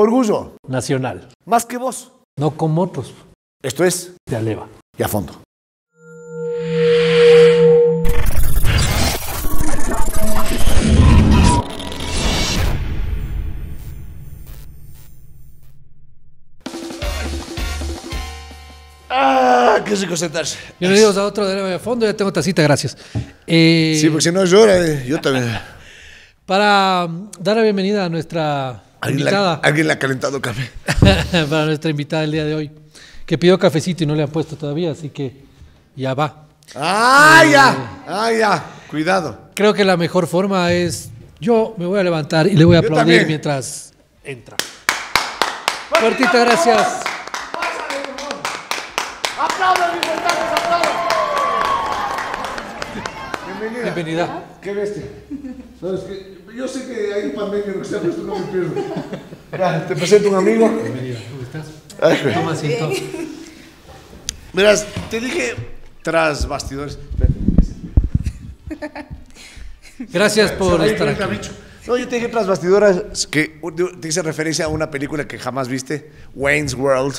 Orgullo. Nacional. Más que vos. No con motos. Esto es. De aleva. Y a fondo. ¡Ah! ¡Qué rico sentarse! Bienvenidos a otro de Aleva a fondo. Ya tengo tacita, gracias. Eh, sí, porque si no llora, eh, yo también. Para dar la bienvenida a nuestra ¿Alguien, le ha calentado café? Para nuestra invitada del día de hoy, que pidió cafecito y no le han puesto todavía, así que ya va. ¡Ah, ya! Eh, ¡Ah, ya! Cuidado. Creo que la mejor forma es yo me voy a levantar y le voy a aplaudir mientras entra. Cortita, gracias. Bienvenida. Bienvenida. ¿Qué bestia? ¿Sabes qué? yo sé que hay un pandemia que se ha no me pierdo. te presento un amigo. Bienvenido, ¿cómo estás? Toma asiento. Verás, te dije tras bastidores. Gracias por estar aquí. No, yo te dije tras bastidores que te hice referencia a una película que jamás viste, Wayne's World,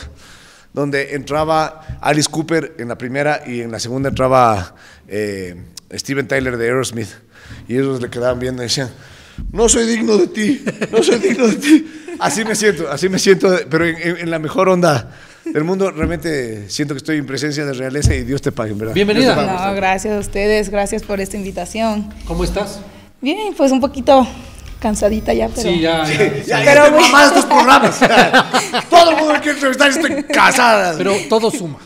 donde entraba Alice Cooper en la primera y en la segunda entraba eh, Steven Tyler de Aerosmith. Y ellos le quedaban viendo y decían, no soy digno de ti, no soy digno de ti. Así me siento, así me siento, pero en, la mejor onda del mundo. Realmente siento que estoy en presencia de realeza y Dios te pague, ¿verdad? Bienvenida. gracias a ustedes, gracias por esta invitación. ¿Cómo estás? Bien, pues un poquito cansadita ya, pero... Sí, ya, ya. Sí, más programas. Todo el mundo que entrevistar estoy casada. Pero todo suma.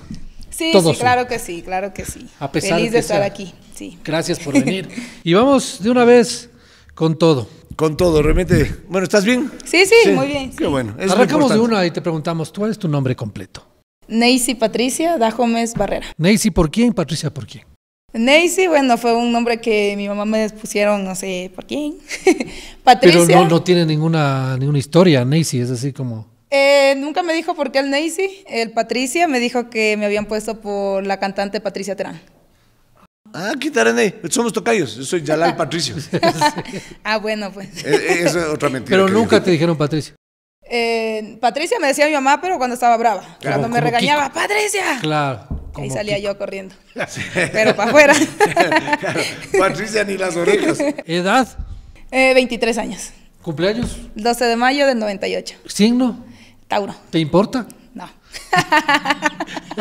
Sí, sí, claro que sí, claro que sí. A pesar Feliz de, estar aquí, sí. Gracias por venir. Y vamos de una vez con todo. Con todo, realmente. Bueno, ¿estás bien? Sí, sí, muy bien. Qué bueno. Arrancamos de una y te preguntamos, ¿cuál es tu nombre completo? Neisy Patricia Dajomes Barrera. Neisy por quién, Patricia por quién. Neisy, bueno, fue un nombre que mi mamá me pusieron, no sé por quién. Patricia. Pero no, tiene ninguna, ninguna historia, Neisy, es así como. Eh, nunca me dijo por qué el Neisy. El Patricia me dijo que me habían puesto por la cantante Patricia Terán. Ah, quitaré. Somos tocayos. Yo soy Yalal Patricio. ah, bueno, pues. Eh, eh, eso es otra mentira. Pero nunca te dijeron Patricio. Eh, Patricia me decía mi mamá, pero cuando estaba brava. cuando me regañaba, ¡Patricia! Claro. Ahí salía yo corriendo. pero para afuera. Patricia ni las orejas. ¿Edad? Eh, 23 años. ¿Cumpleaños? 12 de mayo del 98. ¿Signo? Tauro. ¿Te importa?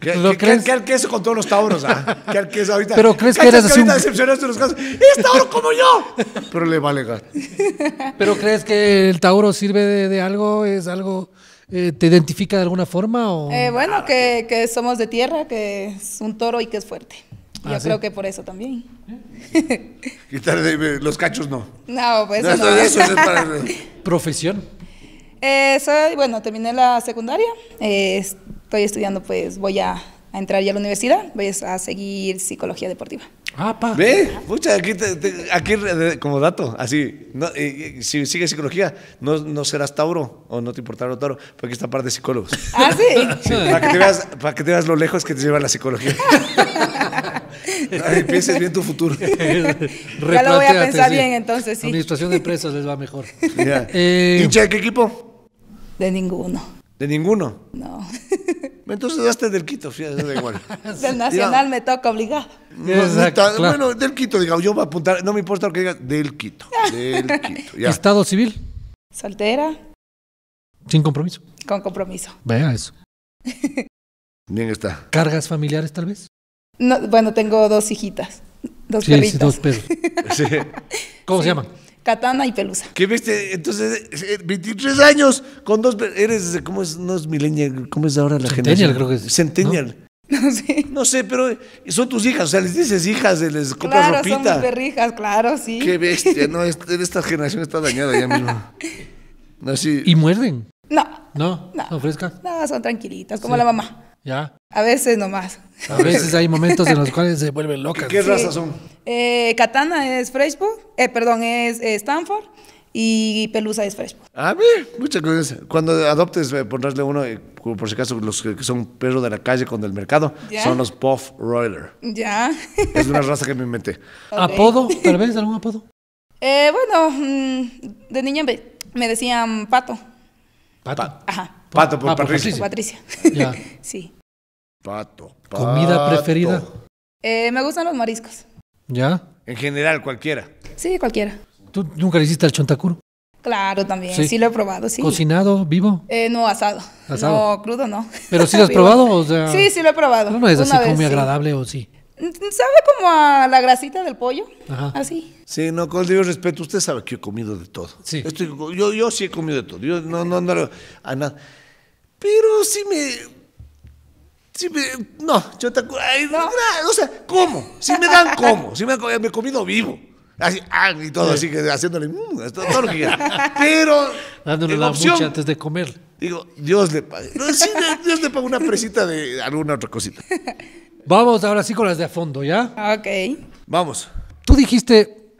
¿Qué, pues, ¿Lo qué, crees? Qué, queso con todos los tauros? Ah? ¿Qué al ahorita? Pero crees que eres así. Un... los casos. ¡Es tauro como yo! Pero le vale alejar ¿Pero crees que el tauro sirve de, de algo? ¿Es algo.? Eh, ¿Te identifica de alguna forma? O? Eh, bueno, que, que, somos de tierra, que es un toro y que es fuerte. Ah, yo creo que por eso también. Eh, los cachos no. No, pues no. no. eso es para... Profesión. Eh, soy, bueno, terminé la secundaria, eh, estoy estudiando, pues voy a, entrar ya a la universidad, voy a seguir psicología deportiva. Ah, pa. Ve, pucha, aquí, aquí como dato, así, si sigues psicología, no, no, serás Tauro o no te importará Tauro, porque está par de psicólogos. Ah, sí. para, que te veas, lo lejos que te lleva la psicología. pienses bien tu futuro. ya lo voy a pensar bien, entonces sí. Administración de empresas les va mejor. Eh, ¿Y qué equipo? De ninguno. ¿De ninguno? No. Entonces está del Quito, fíjate, da igual. del Nacional me toca obligar. Exacto, Bueno, del Quito, digamos, yo voy a apuntar, no me importa lo que digas, del Quito, del Quito. ¿Estado civil? Soltera. ¿Sin compromiso? Con compromiso. Vea eso. Bien está. ¿Cargas familiares tal vez? No, bueno, tengo dos hijitas, dos sí, Sí, dos perros. ¿Cómo se llaman? Katana y Pelusa. ¿Qué bestia! Entonces, 23 eh, años con dos. Eres, ¿cómo es? No es millennial, ¿cómo es ahora la Centennial, creo que es. Centennial. ¿No? sé. No sé, pero eh, son tus hijas, o sea, les dices hijas, eh, les compras claro, ropita. Claro, son perrijas, claro, sí. Qué bestia, no, esta, esta generación está dañada ya mismo. No, ¿Y muerden? No. ¿No? ¿No, ¿No No, son tranquilitas, como la mamá. ¿Ya? A veces nomás. A veces hay momentos en los cuales se vuelven locas. ¿Qué, raza son? Eh, Katana es Facebook, eh, perdón, es eh, Stanford y Pelusa es Facebook. Ah, bien, muchas gracias. Cuando adoptes, eh, pondrásle uno, eh, por si acaso, los que son perros de la calle con del mercado, son los Puff Roiler. Ya. es una raza que me inventé. ¿Apodo? ¿Tal vez algún apodo? Eh, bueno, mm, de niña me, decían Pato. ¿Pato? Ajá. Pato por, Patricia. Ah, por Patricia. sí. Pato, pato. ¿Comida preferida? me gustan los mariscos. ¿Ya? En general, cualquiera. Sí, cualquiera. ¿Tú nunca le hiciste al chontacuro? Claro, también. Sí. lo he probado, sí. ¿Cocinado, vivo? Eh, no, asado. asado. No, crudo no. ¿Pero sí lo has probado? O sea, sí, sí lo he probado. ¿No, es así como muy agradable o sí? ¿Sabe como a la grasita del pollo? Ajá. Así. Sí, no, con Dios respeto, usted sabe que yo he comido de todo. Sí. Estoy, yo, yo sí he comido de todo. Yo no, no, no, a nada. Pero sí me no, yo te ay, no. no. o sea, ¿cómo? Si me dan cómo, si me, me comido vivo. Así, ah, y todo, así que haciéndole mm, esto, todo lo que quiera. Pero. Dándole la opción, mucha antes de comer. Digo, Dios le pague. No, Dios le pague una presita de alguna otra cosita. Vamos ahora sí con las de a fondo, ¿ya? Ok. Vamos. Tú dijiste,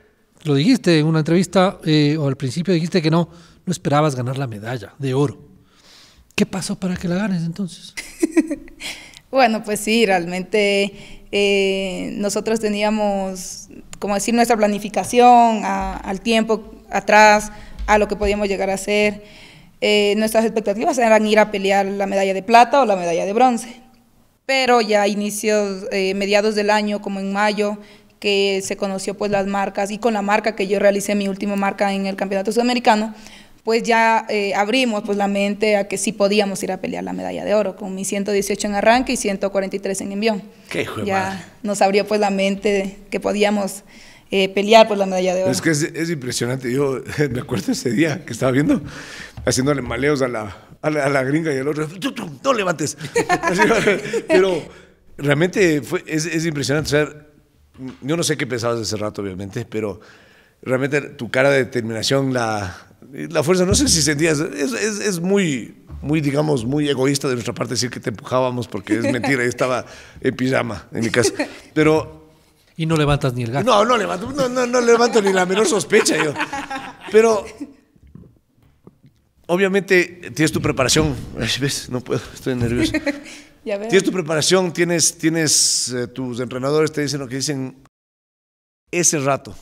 lo dijiste en una entrevista, eh, o al principio dijiste que no, no esperabas ganar la medalla de oro. ¿Qué pasó para que la ganes entonces? bueno, pues sí, realmente eh, nosotros teníamos, como decir, nuestra planificación al tiempo atrás, a lo que podíamos llegar a hacer. Eh, nuestras expectativas eran ir a pelear la medalla de plata o la medalla de bronce. Pero ya a inicios, eh, mediados del año, como en mayo, que se conoció pues las marcas y con la marca que yo realicé, mi última marca en el Campeonato Sudamericano, pues ya eh, abrimos pues, la mente a que sí podíamos ir a pelear la medalla de oro, con mi 118 en arranque y 143 en envión. ¡Qué hijo Ya nos abrió pues la mente que podíamos eh, pelear por la medalla de oro. Es que es, impresionante, yo me acuerdo ese día que estaba viendo, haciéndole maleos a la, a la, gringa y al otro, no levantes! Pero realmente fue, es, es impresionante, yo no sé qué pensabas de ese rato, obviamente, pero realmente tu cara de determinación, la, fuerza, no sé si sentías, es, es, muy, muy, digamos, muy egoísta de nuestra parte decir que te empujábamos porque es mentira, yo estaba en pijama en mi casa. Pero... Y no levantas ni el gato. No, no levanto, ni la menor sospecha yo. Pero obviamente tienes tu preparación. ¿Ves? No puedo, estoy nervioso. Tienes tu preparación, tienes, tienes eh, tus entrenadores te dicen lo que dicen ese rato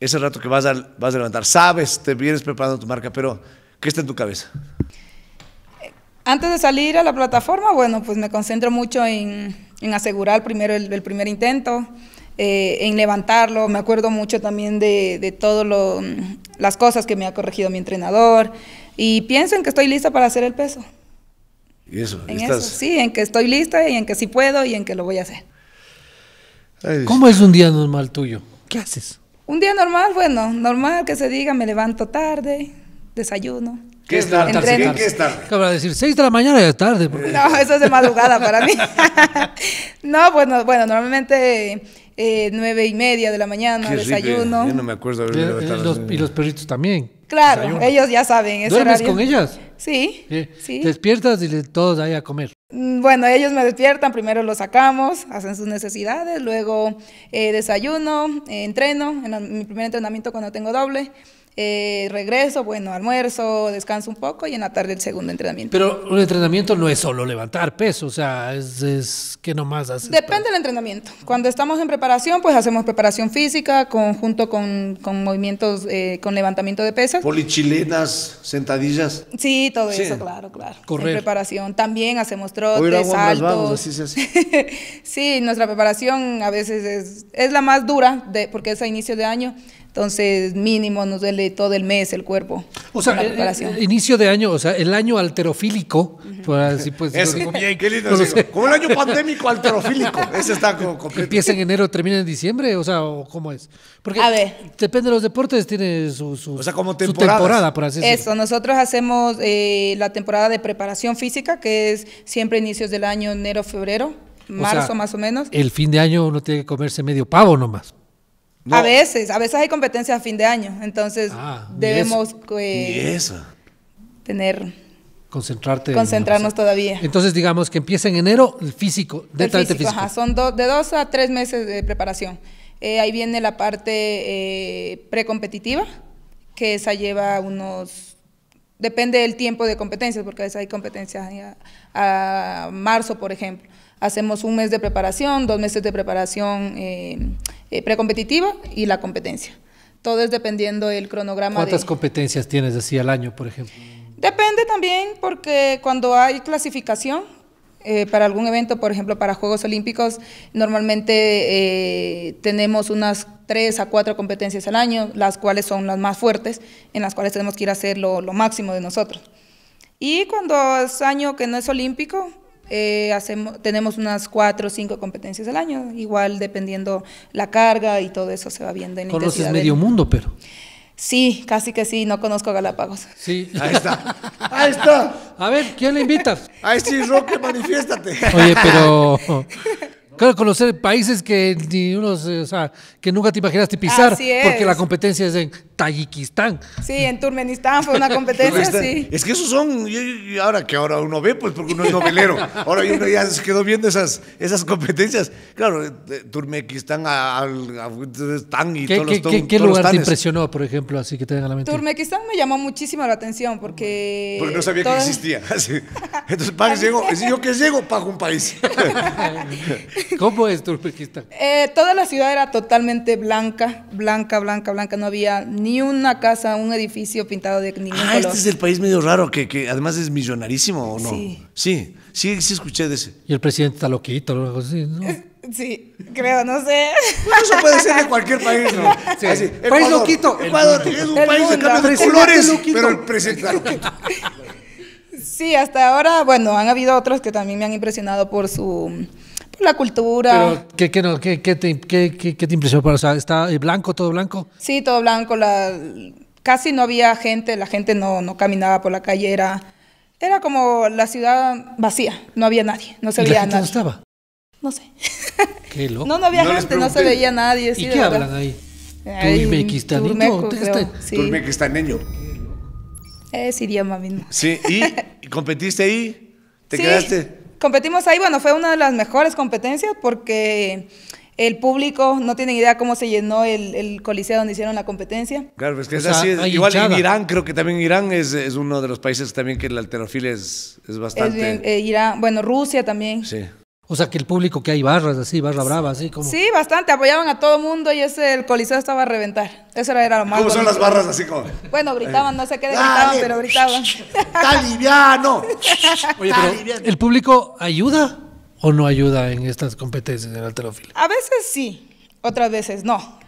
ese rato que vas a, levantar, sabes, te vienes preparando tu marca, pero ¿qué está en tu cabeza? Antes de salir a la plataforma, bueno, pues me concentro mucho en, asegurar primero el, primer intento, eh, en levantarlo. Me acuerdo mucho también de, todas las cosas que me ha corregido mi entrenador y pienso en que estoy lista para hacer el peso. ¿Y eso? sí, en que estoy lista y en que sí puedo y en que lo voy a hacer. ¿Cómo es un día normal tuyo? ¿Qué haces? Un día normal, bueno, normal que se diga, me levanto tarde, desayuno. ¿Qué es tarde? ¿Qué, ¿Qué es tarde? ¿Qué decir? ¿Seis de la mañana ya es tarde? No, eso es de madrugada para mí. no, bueno, bueno, normalmente eh, nueve y media de la mañana, desayuno. Yo no me acuerdo. Eh, eh, los, y los perritos también. Claro, ellos ya saben. ¿Duermes con ellas? Sí, Te despiertas y todos ahí a comer. Mm, bueno, ellos me despiertan, primero los sacamos, hacen sus necesidades, luego desayuno, entreno, en mi primer entrenamiento cuando tengo doble, eh, regreso, bueno, almuerzo, descanso un poco y en la tarde el segundo entrenamiento. Pero un entrenamiento no es solo levantar peso, o sea, es, que nomás haces. Depende del entrenamiento. Cuando estamos en preparación, pues hacemos preparación física junto con, movimientos, eh, con levantamiento de pesas. Polichilenas, sentadillas. Sí, todo eso, claro, claro. En preparación también hacemos trotes, saltos. sí, nuestra preparación a veces es, la más dura porque es a inicio de año entonces, mínimo nos duele todo el mes el cuerpo. O sea, eh, eh, inicio de año, o sea, el año alterofílico. por pues, así pues, bien, qué lindo. como el año pandémico alterofílico. Ese está como Empieza en enero, termina en diciembre, o sea, o ¿cómo es? Porque depende de los deportes, tiene su, temporada, por así decirlo. Eso, nosotros hacemos eh, la temporada de preparación física, que es siempre inicios del año, enero, febrero, marzo más o menos. El fin de año uno tiene que comerse medio pavo nomás. A veces, a veces hay competencias a fin de año, entonces ah, debemos tener... Concentrarte. Concentrarnos todavía. Entonces digamos que empieza en enero el físico, detalle físico. físico. Ajá, son de dos a tres meses de preparación. Eh, ahí viene la parte eh, precompetitiva, que esa lleva unos... Depende del tiempo de competencias, porque a veces hay competencias eh, a, marzo, por ejemplo hacemos un mes de preparación, dos meses de preparación eh, precompetitiva y la competencia. Todo es dependiendo del cronograma. ¿Cuántas competencias tienes así al año, por ejemplo? Depende también porque cuando hay clasificación, eh, para algún evento, por ejemplo, para Juegos Olímpicos, normalmente eh, tenemos unas tres a cuatro competencias al año, las cuales son las más fuertes, en las cuales tenemos que ir a hacer lo máximo de nosotros. Y cuando es año que no es olímpico, eh, hacemos, tenemos unas cuatro o cinco competencias al año, igual dependiendo la carga y todo eso se va viendo en Conoces medio mundo, pero. Sí, casi que sí, no conozco Galápagos. Sí, ahí está. Ahí está. A ver, ¿quién le invitas? Ahí sí, este Roque, manifiéstate. Oye, pero Claro, conocer países que ni unos, o sea, que nunca te imaginaste pisar, porque la competencia es en Tayikistán. Sí, en Turmenistán fue una competencia, sí. Es que esos son, ahora que ahora uno ve, pues porque uno es novelero, ahora uno ya se quedó viendo esas, esas competencias. Claro, eh, eh, Turmequistán, Afganistán y ¿Qué, todos los lugar te impresionó, por ejemplo, así que te la mente? Turmequistán me llamó muchísimo la atención porque... Porque no sabía que existía. Entonces, para qué Es yo que llego, pago un país. ¿Cómo es tu Eh, toda la ciudad era totalmente blanca, blanca, blanca, blanca. No había ni una casa, un edificio pintado de ningún ah, Este es el país medio raro que, que además es millonarísimo, ¿o no? Sí. sí. Sí, escuché de ese. Y el presidente está loquito, algo Sí, ¿no? Sí, creo, no sé. eso puede ser de cualquier país, ¿no? país loquito. Ecuador tienes un país de cambios de colores, pero el presidente loquito. Sí, hasta ahora, bueno, han habido otros que también me han impresionado por su la cultura. Pero, ¿qué, qué, no, qué, qué te, te, impresionó? o sea, ¿Está eh, blanco, todo blanco? Sí, todo blanco. La, casi no había gente, la gente no, no caminaba por la calle. Era, era como la ciudad vacía, no había nadie, no se veía la nadie. ¿Dónde no estaba? No sé. Qué loco. No, no había gente, no se veía nadie. ¿Y qué hablan ahí? Tú tú? Tú sí. Turmequistaneño. Es idioma mismo. Sí, ¿y competiste ahí? ¿Te sí. quedaste? Competimos ahí, bueno, fue una de las mejores competencias porque el público no tiene idea cómo se llenó el, coliseo donde hicieron la competencia. Claro, es que es así. igual en Irán, creo que también Irán es, uno de los países también que el alterofilia es, es bastante. Eh, Irán, bueno, Rusia también. Sí. O sea, que el público que hay barras, así, barra brava, así como. Sí, bastante, apoyaban a todo mundo y ese, el coliseo estaba a reventar. Eso era, lo malo. ¿Cómo son las barras así como? Bueno, eh, gritaban, no sé qué gritaban, pero gritaban. ¡Está liviano! Oye, pero ¿el público ayuda o no ayuda en estas competencias en alterófilo? A veces sí, otras veces no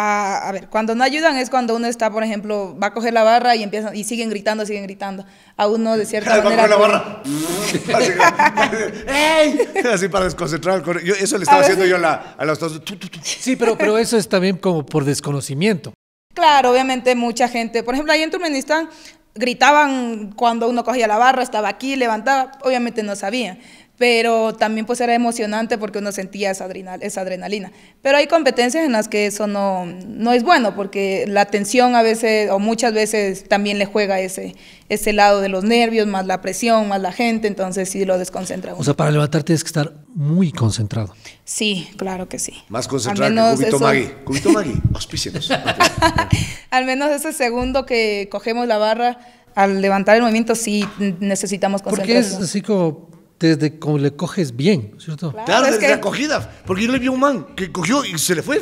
a, ver, cuando no ayudan es cuando uno está, por ejemplo, va a coger la barra y empiezan y siguen gritando, siguen gritando. A uno de cierta manera. a coger la barra. así, para desconcentrar. eso le estaba haciendo yo a, los dos. Sí, pero, pero eso es también como por desconocimiento. Claro, obviamente mucha gente. Por ejemplo, ahí en Turmenistán gritaban cuando uno cogía la barra, estaba aquí, levantaba. Obviamente no sabían pero también pues era emocionante porque uno sentía esa, adrenalina. Pero hay competencias en las que eso no, no, es bueno, porque la tensión a veces o muchas veces también le juega ese, ese lado de los nervios, más la presión, más la gente, entonces sí lo desconcentra. O sea, para levantarte tienes que estar muy concentrado. Sí, claro que sí. Más concentrado que Cubito Magui. Cubito Magui, auspícenos. Al menos ese segundo que cogemos la barra, al levantar el movimiento sí necesitamos concentración. Porque es así como desde como le coges bien, ¿cierto? Claro, desde la cogida. Porque yo le vi a un man que cogió y se le fue.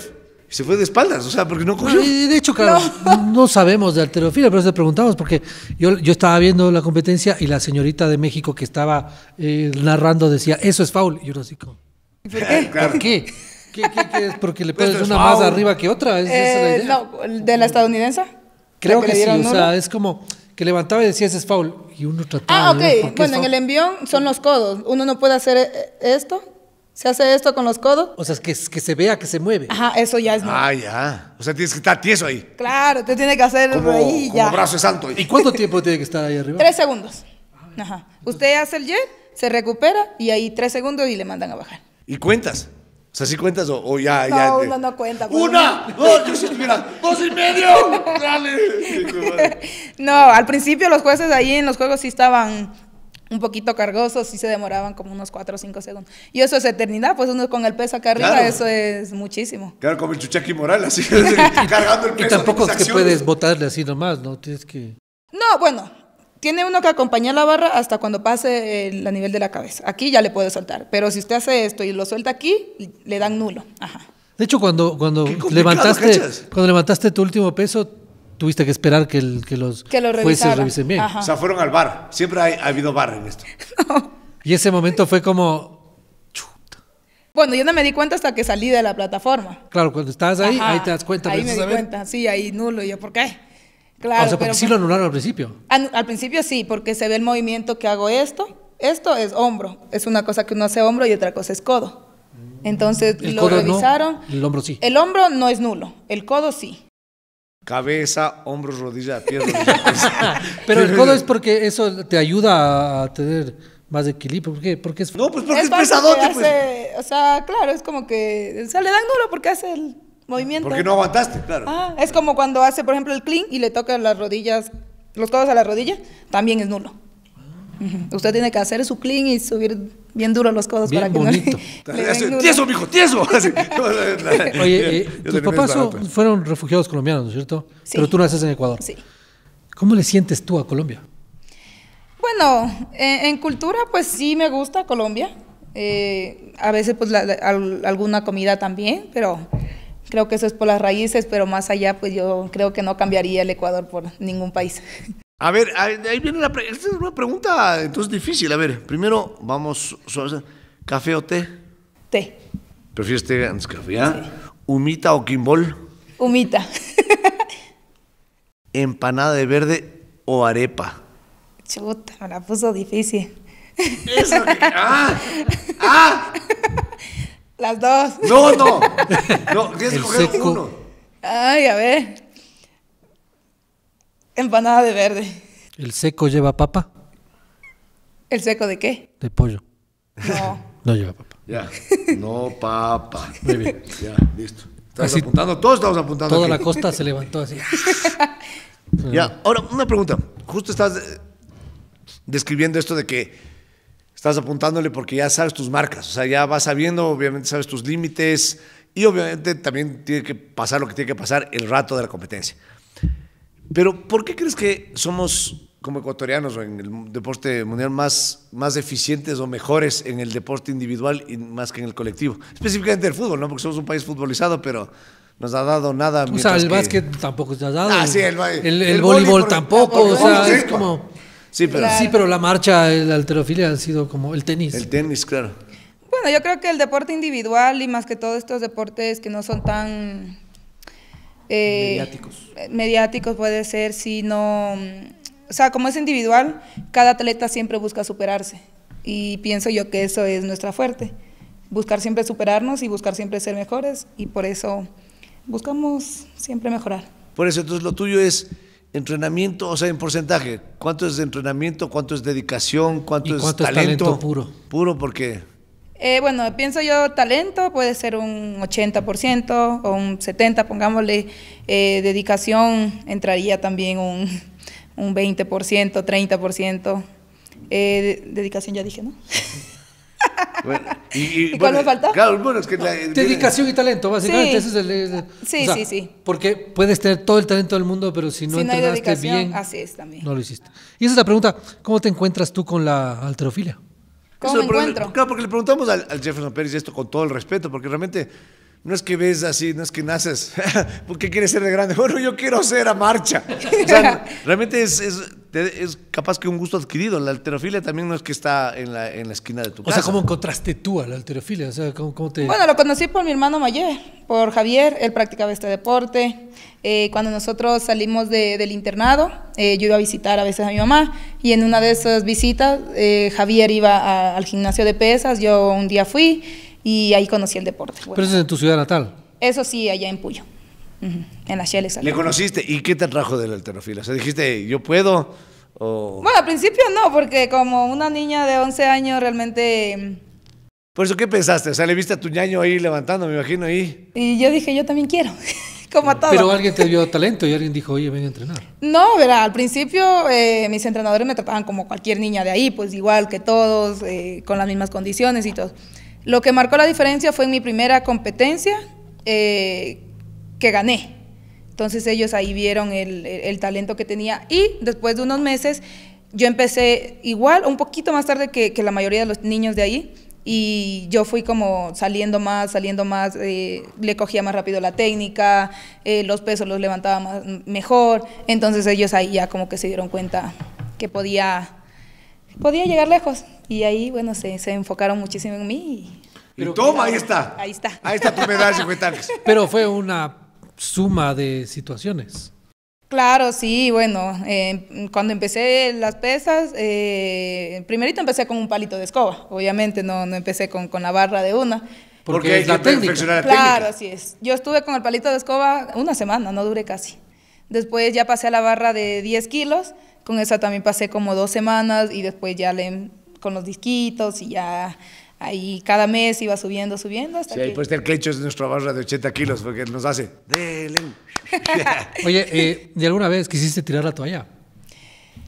se fue de espaldas, o sea, porque no cogió. de hecho, claro, no. sabemos de alterofilia, pero se preguntamos, porque yo, estaba viendo la competencia y la señorita de México que estaba eh, narrando decía, eso es foul. Y yo así como... ¿Por qué? ¿Por qué? ¿Porque le pues pones una más arriba que otra? ¿Es, eh, ¿De la estadounidense? Creo que, sí, o sea, es como que levantaba y decía, ese es foul y uno Ah, ok. bueno, en el envión son los codos. Uno no puede hacer eh, eh, esto. ¿Se hace esto con los codos? O sea, es que, se vea que se mueve. Ajá, eso ya es. Ah, ya. O sea, tienes que estar tieso ahí. Claro, te tiene que hacer ahí como ya. brazo es santo. ¿Y cuánto tiempo tiene que estar ahí arriba? Tres segundos. Ajá. Usted hace el jet, se recupera y ahí tres segundos y le mandan a bajar. ¿Y cuentas? O sea, si cuentas o, ya, no, ya. No, uno no cuenta. Pues, ¡Una! ¡Dos! mira, ¡Dos y medio! ¡Dale! no, al principio los jueces ahí en los juegos sí estaban un poquito cargosos, sí se demoraban como unos cuatro o cinco segundos. Y eso es eternidad, pues uno con el peso acá arriba, eso es muchísimo. Claro, con el chuchaqui Moral, así cargando el peso. Y tampoco es que puedes botarle así nomás, ¿no? Tienes que. No, bueno, tiene uno que acompañar la barra hasta cuando pase el, nivel de la cabeza. Aquí ya le puede soltar, pero si usted hace esto y lo suelta aquí, le dan nulo. De hecho, cuando, cuando, levantaste, cuando levantaste tu último peso, tuviste que esperar que, el, que los revisen bien. O sea, fueron al bar. Siempre ha, habido bar en esto. Y ese momento fue como... Bueno, yo no me di cuenta hasta que salí de la plataforma. Claro, cuando estabas ahí, ahí te das cuenta. Ahí pues, me di cuenta, sí, ahí nulo. Y yo, ¿por qué? Claro. O sea, porque pero, sí lo anularon al principio. Al, principio sí, porque se ve el movimiento que hago esto. Esto es hombro. Es una cosa que uno hace hombro y otra cosa es codo. Entonces lo revisaron. el hombro sí. El hombro no es nulo, el codo sí. Cabeza, hombros, rodilla, pierna. pero el codo es porque eso te ayuda a tener más equilibrio. ¿Por qué? Porque es. No, pues porque es, pesadote. Pues. O sea, claro, es como que. O sea, le dan nulo porque hace el movimiento. Porque no aguantaste, claro. Ah, es como cuando hace, por ejemplo, el clean y le toca las rodillas, los codos a la rodilla, también es nulo. Usted tiene que hacer su clean y subir bien duro los codos para que no ¡Tieso, mijo, tieso! Oye, eh, tus papás pues. fueron refugiados colombianos, ¿no es cierto? Pero tú naciste en Ecuador. Sí. ¿Cómo le sientes tú a Colombia? Bueno, eh, en, cultura pues sí me gusta Colombia. Eh, a veces pues alguna comida también, pero Creo que eso es por las raíces, pero más allá, pues yo creo que no cambiaría el Ecuador por ningún país. A ver, ahí viene la pregunta, es una pregunta entonces difícil. A ver, primero vamos, ¿café o té? Té. ¿Prefieres té antes café? Ah? ¿Humita o quimbol? Humita. ¿Empanada de verde o arepa? Chuta, me la puso difícil. Eso, ah, ah, Las dos. No, no. No, tienes que escoger uno. Ay, a ver. Empanada de verde. ¿El seco lleva papa? ¿El seco de qué? De pollo. No. no lleva papa. Ya. No papa. Muy bien. Ya, listo. Estás apuntando, todos estamos apuntando. Toda la costa se levantó así. ya, ahora una pregunta. Justo estás eh, describiendo esto de que estás apuntándole porque ya sabes tus marcas, o sea, ya vas sabiendo, obviamente sabes tus límites y obviamente también tiene que pasar lo que tiene que pasar el rato de la competencia. Pero ¿por qué crees que somos como ecuatorianos en el deporte mundial más, más eficientes o mejores en el deporte individual y más que en el colectivo? Específicamente el fútbol, ¿no? Porque somos un país futbolizado, pero nos ha dado nada. O sea, el básquet tampoco nos ha dado. Ah, sí, el, el, el, voleibol tampoco, o sea, es como... Sí, pero, sí, pero la marcha, la alterofilia ha sido como el tenis. El tenis, claro. Bueno, yo creo que el deporte individual y más que todos estos deportes que no son tan... Eh, mediáticos. Mediáticos puede ser, si no... O sea, como es individual, cada atleta siempre busca superarse. Y pienso yo que eso es nuestra fuerte. Buscar siempre superarnos y buscar siempre ser mejores. Y por eso buscamos siempre mejorar. Por eso, entonces lo tuyo es Entrenamiento, o sea, en porcentaje, ¿cuánto es de entrenamiento, cuánto es dedicación, cuánto, es, talento? talento? puro? Puro porque... Eh, bueno, pienso yo talento puede ser un 80% o un 70%, pongámosle, eh, dedicación entraría también un, 20%, 30%. Eh, dedicación ya dije, ¿no? y, cuál me faltó? Claro, bueno, es que la, Dedicación y talento, básicamente. Sí, es el, sí, sí, Porque puedes tener todo el talento del mundo, pero si no, entrenaste bien. Así es también. No lo hiciste. Y esa es la pregunta: ¿cómo te encuentras tú con la alterofilia? ¿Cómo me encuentro? Claro, porque le preguntamos al, al Jefferson Pérez esto con todo el respeto, porque realmente no es que ves así, no es que naces, ¿por qué quieres ser de grande? Bueno, yo quiero ser a marcha. O sea, realmente es, es, es, capaz que un gusto adquirido. La alterofilia también no es que está en la, en la esquina de tu casa. O sea, ¿cómo encontraste tú a la alterofilia? O sea, ¿cómo, te... Bueno, lo conocí por mi hermano mayor, por Javier, él practicaba este deporte. Eh, cuando nosotros salimos del internado, eh, yo iba a visitar a veces a mi mamá y en una de esas visitas eh, Javier iba al gimnasio de pesas, yo un día fui y ahí conocí el deporte. Pero eso es en tu ciudad natal. Eso sí, allá en Puyo, en la Shell. ¿Le conociste? ¿Y qué te trajo del la alterofila? O sea, dijiste, yo puedo. Bueno, al principio no, porque como una niña de 11 años realmente... Mm, Por eso, ¿qué pensaste? O sea, le viste a tu ñaño ahí levantando, me imagino, ahí. Y yo dije, yo también quiero, como a todos. Pero alguien te dio talento y alguien dijo, oye, ven a entrenar. No, verá, al principio eh, mis entrenadores me trataban como cualquier niña de ahí, pues igual que todos, eh, con las mismas condiciones y todo. Lo que marcó la diferencia fue mi primera competencia eh, que gané. Entonces ellos ahí vieron el, talento que tenía y después de unos meses yo empecé igual, un poquito más tarde que, la mayoría de los niños de ahí, y yo fui como saliendo más, saliendo más, eh, le cogía más rápido la técnica, eh, los pesos los levantaba mejor, entonces ellos ahí ya como que se dieron cuenta que podía podía llegar lejos. Y ahí, bueno, se, se enfocaron muchísimo en mí. Y, Pero toma, ahí está. Ahí está. Ahí está tu medalla, Juetanes. Pero fue una suma de situaciones. Claro, sí, bueno, eh, cuando empecé las pesas, eh, primerito empecé con un palito de escoba, obviamente no, no empecé con, con la barra de una. Porque, es la técnica. claro, así es. Yo estuve con el palito de escoba una semana, no duré casi. Después ya pasé a la barra de 10 kilos, con esa también pasé como dos semanas y después ya le, con los disquitos y ya ahí cada mes iba subiendo, subiendo. Hasta sí, que... pues el clecho es nuestra barra de 80 kilos porque nos hace. Oye, eh, ¿y alguna vez quisiste tirar la toalla?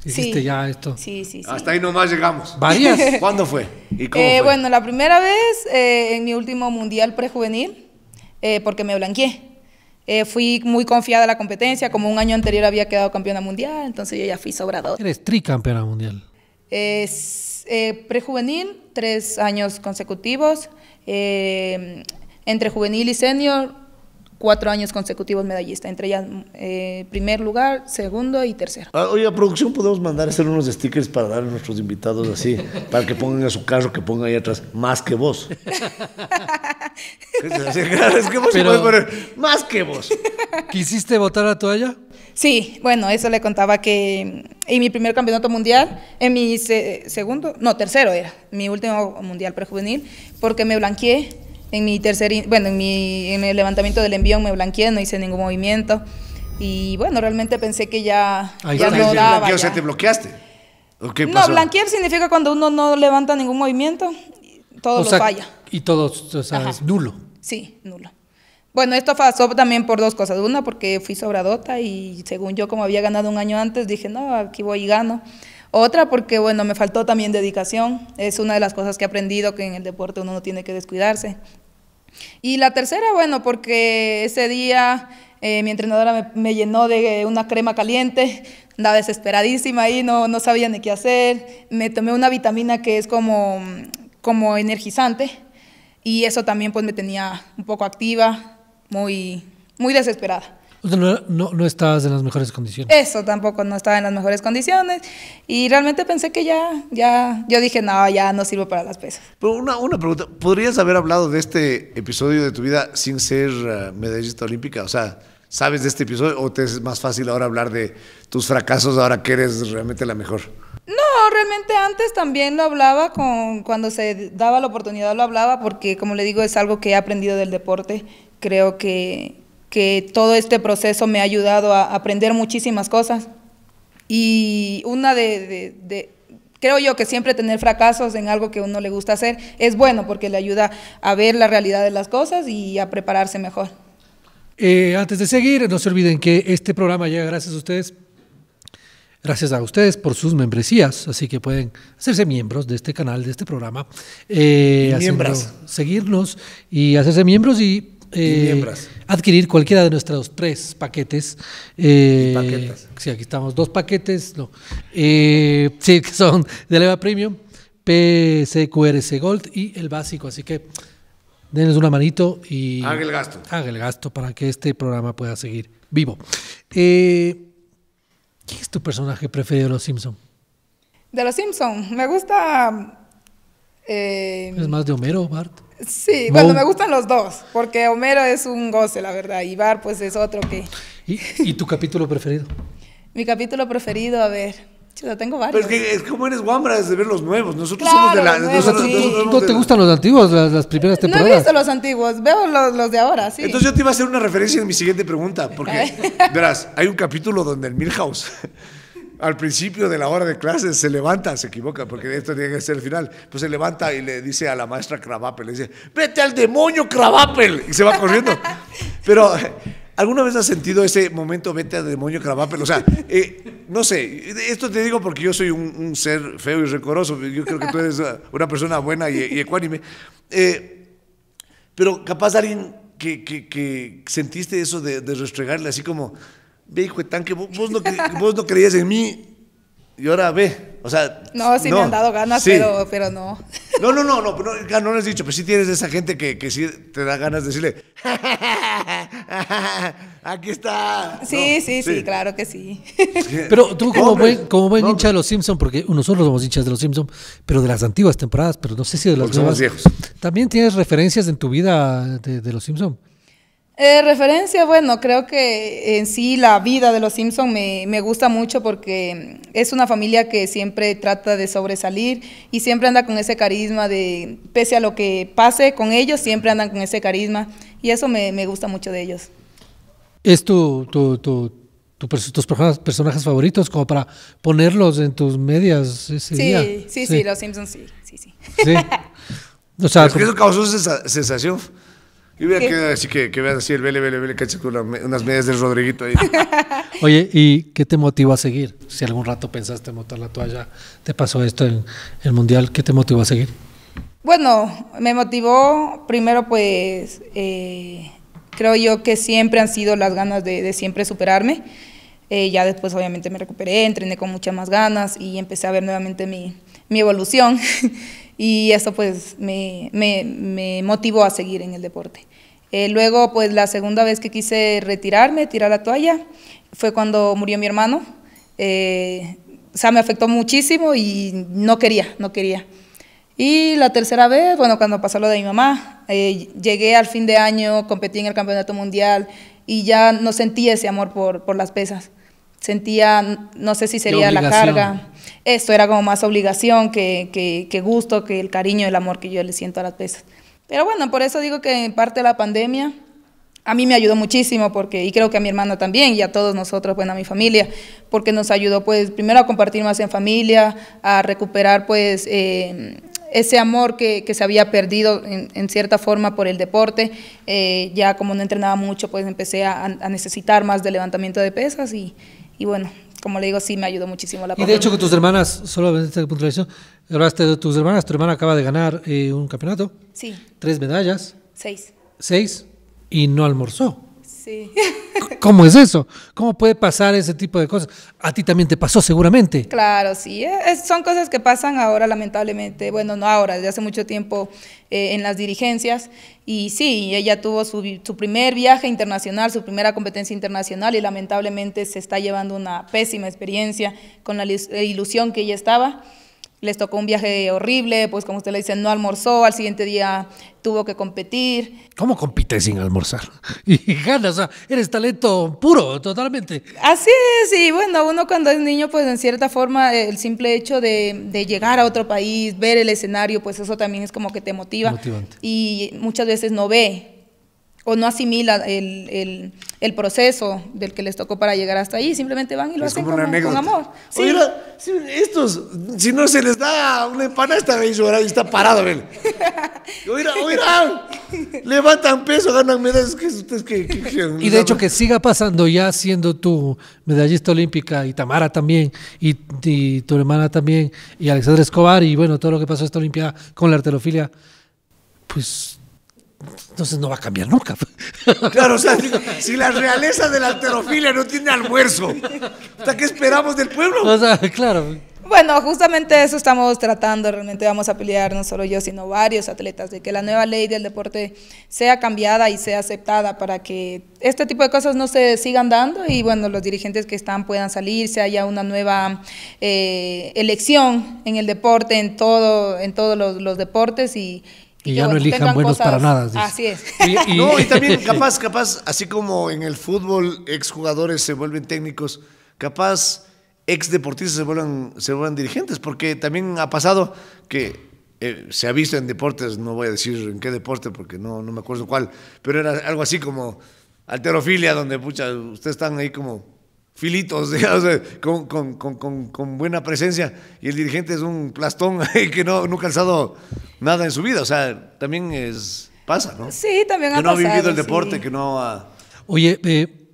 Hiciste ya esto. Sí, sí, sí. Hasta ahí nomás llegamos. ¿Varias? ¿Cuándo fue? ¿Y eh, Bueno, la primera vez eh, en mi último mundial prejuvenil, eh, porque me blanqueé. Eh, fui muy confiada en la competencia, como un año anterior había quedado campeona mundial, entonces yo ya fui sobradora. Eres tricampeona mundial. Es, eh, prejuvenil, tres años consecutivos. Eh, entre juvenil y senior, cuatro años consecutivos medallista, entre ellas eh, primer lugar, segundo y tercero. Ah, oye, a producción podemos mandar a hacer unos stickers para dar a nuestros invitados así, para que pongan a su carro, que pongan ahí atrás, más que vos. es que vos poner, más que vos. ¿Quisiste votar a toalla? Sí, bueno, eso le contaba que en mi primer campeonato mundial, en mi segundo, no, tercero era, mi último mundial prejuvenil, porque me blanqueé en mi tercer, bueno, en mi en el levantamiento del envío me blanqueé, no hice ningún movimiento. Y bueno, realmente pensé que ya, ya no daba. te bloqueaste. No, blanquear significa cuando uno no levanta ningún movimiento, todo falla. Y todo, o sea, nulo. Sí, nulo. Bueno, esto pasó también por dos cosas. Una, porque fui sobradota y según yo, como había ganado un año antes, dije, no, aquí voy y gano. Otra porque, bueno, me faltó también dedicación. Es una de las cosas que he aprendido que en el deporte uno no tiene que descuidarse. Y la tercera, bueno, porque ese día eh, mi entrenadora me, llenó de una crema caliente, andaba desesperadísima ahí, no, sabía ni qué hacer. Me tomé una vitamina que es como, como energizante y eso también pues me tenía un poco activa, muy, muy desesperada. O sea, no, no, no, estabas en las mejores condiciones. Eso tampoco, no estaba en las mejores condiciones. Y realmente pensé que ya, ya, yo dije, no, ya no sirvo para las pesas. Pero una, pregunta, ¿podrías haber hablado de este episodio de tu vida sin ser eh, medallista olímpica? O sea, ¿sabes de este episodio o te es más fácil ahora hablar de tus fracasos ahora que eres realmente la mejor? No, realmente antes también lo hablaba, con, cuando se daba la oportunidad lo hablaba, porque como le digo, es algo que he aprendido del deporte. Creo que que todo este proceso me ha ayudado a aprender muchísimas cosas. Y una de, creo yo que siempre tener fracasos en algo que uno le gusta hacer es bueno porque le ayuda a ver la realidad de las cosas y a prepararse mejor. Eh, antes de seguir, no se olviden que este programa llega gracias a ustedes, gracias a ustedes por sus membresías, así que pueden hacerse miembros de este canal, de este programa, eh, seguirnos y hacerse miembros y eh, adquirir cualquiera de nuestros tres paquetes. Eh, Sí, aquí estamos, dos paquetes, no. Eh, sí, que son de Leva Premium, PCQRC Gold y el básico. Así que denles una manito y. Haga el gasto. Haga el gasto para que este programa pueda seguir vivo. Eh, ¿Quién es tu personaje preferido de Los Simpson? De Los Simpson, me gusta. ¿Es más de Homero, Bart? Sí, bueno, me gustan los dos, porque Homero es un goce, la verdad, y Bar pues es otro que... ¿Y, tu capítulo preferido? Mi capítulo preferido, a ver, yo tengo varios. Pero es que es como eres guambra desde ver los nuevos, nosotros somos de la... ¿No te gustan los antiguos, las, primeras temporadas? No he visto los antiguos, veo los, los, de ahora, sí. Entonces yo te iba a hacer una referencia en mi siguiente pregunta, porque, verás, hay un capítulo donde el Milhouse al principio de la hora de clases se levanta, se equivoca, porque esto tiene que ser el final. Pues se levanta y le dice a la maestra Cravapel, le dice, vete al demonio Cravapel, y se va corriendo. Pero, ¿alguna vez has sentido ese momento, vete al demonio Cravapel? O sea, eh, no sé, esto te digo porque yo soy un, ser feo y recoroso, yo creo que tú eres una persona buena y, ecuánime, eh, pero capaz alguien que, sentiste eso de restregarle así como ve, hijo de tanque, vos, no, creías en mí y ahora ve. O sea. No, sí me han dado ganas, pero, pero no. No, no, no, no, no, no lo has dicho, pero sí tienes esa gente que, que sí te da ganas de decirle. Aquí está. Sí, sí, sí, claro que sí. Pero tú, como buen, como buen hincha de los Simpsons, porque nosotros somos hinchas de los Simpsons, pero de las antiguas temporadas, pero no sé si de las más Somos viejos. También tienes referencias en tu vida de, de los Simpsons. Eh, referencia, bueno, creo que en eh, sí la vida de los Simpson me, gusta mucho porque es una familia que siempre trata de sobresalir y siempre anda con ese carisma de, pese a lo que pase con ellos, siempre andan con ese carisma y eso me, gusta mucho de ellos. ¿Es tu, tu, tus personajes favoritos como para ponerlos en tus medias ese día? Sí, sí, sí, los Simpsons sí, sí, sí. que eso causó sensación. Y voy a así que, que veas así el vele, vele, vele, cacha con unas medias del Rodriguito ahí. Oye, ¿y qué te motivó a seguir? Si algún rato pensaste botar la toalla, te pasó esto en el Mundial, ¿qué te motivó a seguir? Bueno, me motivó primero pues, eh, creo yo que siempre han sido las ganas de, siempre superarme. Eh, ya después obviamente me recuperé, entrené con muchas más ganas y empecé a ver nuevamente mi, mi evolución. y eso pues me, motivó a seguir en el deporte. Eh, luego pues la segunda vez que quise retirarme, tirar la toalla, fue cuando murió mi hermano. Eh, o sea, me afectó muchísimo y no quería, no quería. Y la tercera vez, bueno, cuando pasó lo de mi mamá, eh, llegué al fin de año, competí en el campeonato mundial y ya no sentí ese amor por las pesas sentía, no sé si sería la carga. Esto era como más obligación que, gusto, que el cariño, el amor que yo le siento a las pesas. Pero bueno, por eso digo que en parte de la pandemia a mí me ayudó muchísimo porque y creo que a mi hermana también y a todos nosotros, bueno, a mi familia, porque nos ayudó pues primero a compartir más en familia, a recuperar pues eh, ese amor que, se había perdido en, cierta forma por el deporte. Eh, ya como no entrenaba mucho, pues empecé a, a necesitar más de levantamiento de pesas y, y bueno, como le digo, sí me ayudó muchísimo la Y de hecho que tus hermanas, solo punto la visión, hablaste de tus hermanas, tu hermana acaba de ganar eh, un campeonato. Sí. Tres medallas. Seis. Seis. Y no almorzó. ¿Cómo es eso? ¿Cómo puede pasar ese tipo de cosas? A ti también te pasó seguramente. Claro, sí. Eh, son cosas que pasan ahora, lamentablemente. Bueno, no ahora, desde hace mucho tiempo eh, en las dirigencias. Y sí, ella tuvo su, su, primer viaje internacional, su primera competencia internacional y lamentablemente se está llevando una pésima experiencia con la ilusión que ella estaba les tocó un viaje horrible, pues como usted le dice, no almorzó, al siguiente día tuvo que competir. ¿Cómo compites sin almorzar? Y ganas, o sea, eres talento puro, totalmente. Así es, y bueno, uno cuando es niño, pues en cierta forma, eh, el simple hecho de, de llegar a otro país, ver el escenario, pues eso también es como que te motiva. Motivante. Y muchas veces no ve o no asimila el, proceso del que les tocó para llegar hasta ahí, simplemente van y lo hacen con amor. Sí. estos, si no se les da una empanada, esta y está parado, levantan peso, ganan medallas. que y de hecho que siga pasando ya siendo tu medallista olímpica y Tamara también, y, tu hermana también, y Alexandra Escobar, y bueno, todo lo que pasó esta Olimpiada con la arterofilia, pues entonces no va a cambiar nunca. Claro, o sea, si, la realeza de la heterofilia no tiene almuerzo, ¿hasta qué esperamos del pueblo? claro. Bueno, justamente eso estamos tratando, realmente vamos a pelear no solo yo, sino varios atletas, de que la nueva ley del deporte sea cambiada y sea aceptada para que este tipo de cosas no se sigan dando y bueno, los dirigentes que están puedan salirse, haya una nueva eh, elección en el deporte, en, todo, en todos los, los deportes y, y ya no elijan buenos para nada. Así es. Y, no, y también capaz, capaz, así como en el fútbol exjugadores se vuelven técnicos, capaz ex deportistas se vuelven se dirigentes, porque también ha pasado que eh, se ha visto en deportes, no voy a decir en qué deporte porque no, no me acuerdo cuál, pero era algo así como alterofilia, donde muchas ustedes están ahí como filitos, con, con, con, con, buena presencia. Y el dirigente es un plastón eh, que no, nunca ha alzado nada en su vida. O sea, también es, pasa, ¿no? Sí, también que no ha vivido el deporte, que no ha... Oye, eh,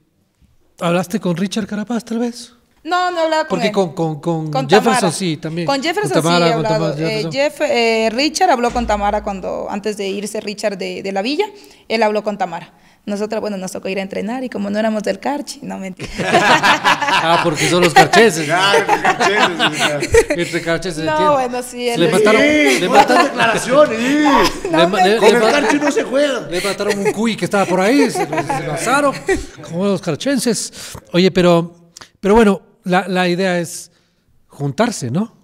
¿hablaste con Richard Carapaz tal vez? No, no he con Porque con, con, con, Jefferson sí, también. Con Jefferson con sí he hablado. Eh, Jeff, eh, Richard habló con Tamara cuando, antes de irse Richard de, de la villa, él habló con Tamara. Nosotros, bueno, nos tocó ir a entrenar y como no éramos del Carchi, no mentira. ah, porque son los carcheses. Ah, entre Carchenses. No, bueno, sí. Le mataron, sí, le mataron declaraciones. No, le, con el Carchi no se juega. Le mataron un cuy que estaba por ahí, se, lanzaron como los carchenses. Oye, pero, pero bueno, la, la idea es juntarse, ¿no?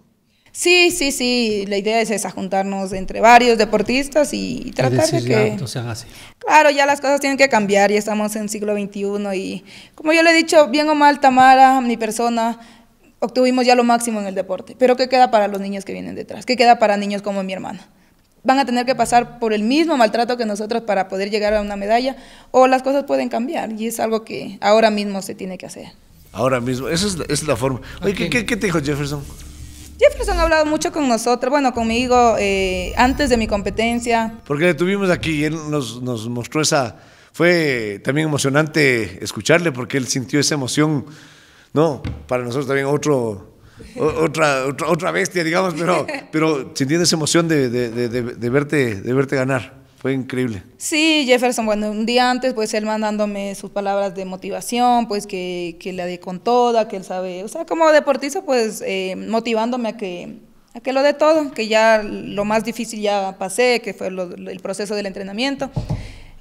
Sí, sí, sí. La idea es esa, juntarnos entre varios deportistas y, tratar de que... Claro, ya las cosas tienen que cambiar, y estamos en siglo XXI y como yo le he dicho, bien o mal, Tamara, mi persona, obtuvimos ya lo máximo en el deporte. Pero ¿qué queda para los niños que vienen detrás? ¿Qué queda para niños como mi hermana? Van a tener que pasar por el mismo maltrato que nosotros para poder llegar a una medalla o las cosas pueden cambiar y es algo que ahora mismo se tiene que hacer. Ahora mismo, esa es la, forma. Oye, qué te dijo Jefferson? Jefferson ha hablado mucho con nosotros, bueno, conmigo, eh, antes de mi competencia. Porque le tuvimos aquí y él nos, mostró esa... Fue también emocionante escucharle porque él sintió esa emoción, ¿no? Para nosotros también otro, otra, otra, bestia, digamos, pero, pero sintiendo esa emoción de, de, de, verte, de verte ganar. Fue increíble. Sí, Jefferson, bueno, un día antes, pues él mandándome sus palabras de motivación, pues que, que la dé con toda, que él sabe, o sea, como deportista, pues eh, motivándome a que, que lo dé todo, que ya lo más difícil ya pasé, que fue el proceso del entrenamiento,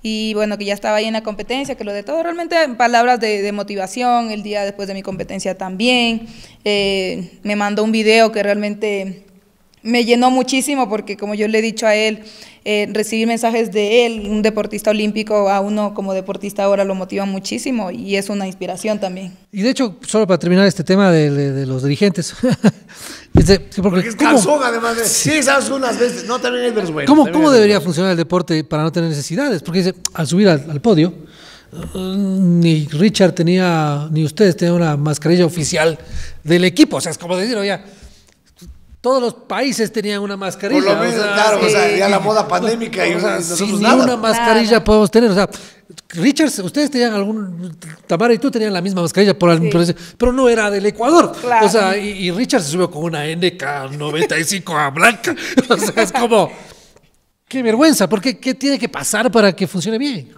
y bueno, que ya estaba ahí en la competencia, que lo de todo, realmente palabras de, motivación, el día después de mi competencia también, eh, me mandó un video que realmente me llenó muchísimo porque como yo le he dicho a él, eh, recibir mensajes de él, un deportista olímpico, a uno como deportista ahora lo motiva muchísimo y es una inspiración también. Y de hecho, solo para terminar este tema de, los dirigentes, este, porque, es además de, sí. unas veces, no, también es vergüenza. ¿Cómo, cómo debería funcionar el deporte para no tener necesidades? Porque dice, al subir al, podio, uh, ni Richard tenía, ni ustedes tenían una mascarilla oficial del equipo, o sea, es como decir, oye, todos los países tenían una mascarilla. Por lo menos, claro, ya la moda pandémica o una mascarilla podemos tener. O sea, Richards, ustedes tenían algún. Tamara y tú tenían la misma mascarilla, por pero, no era del Ecuador. O sea, y, Richard se subió con una NK95 a blanca. O sea, es como. Qué vergüenza, porque ¿qué tiene que pasar para que funcione bien?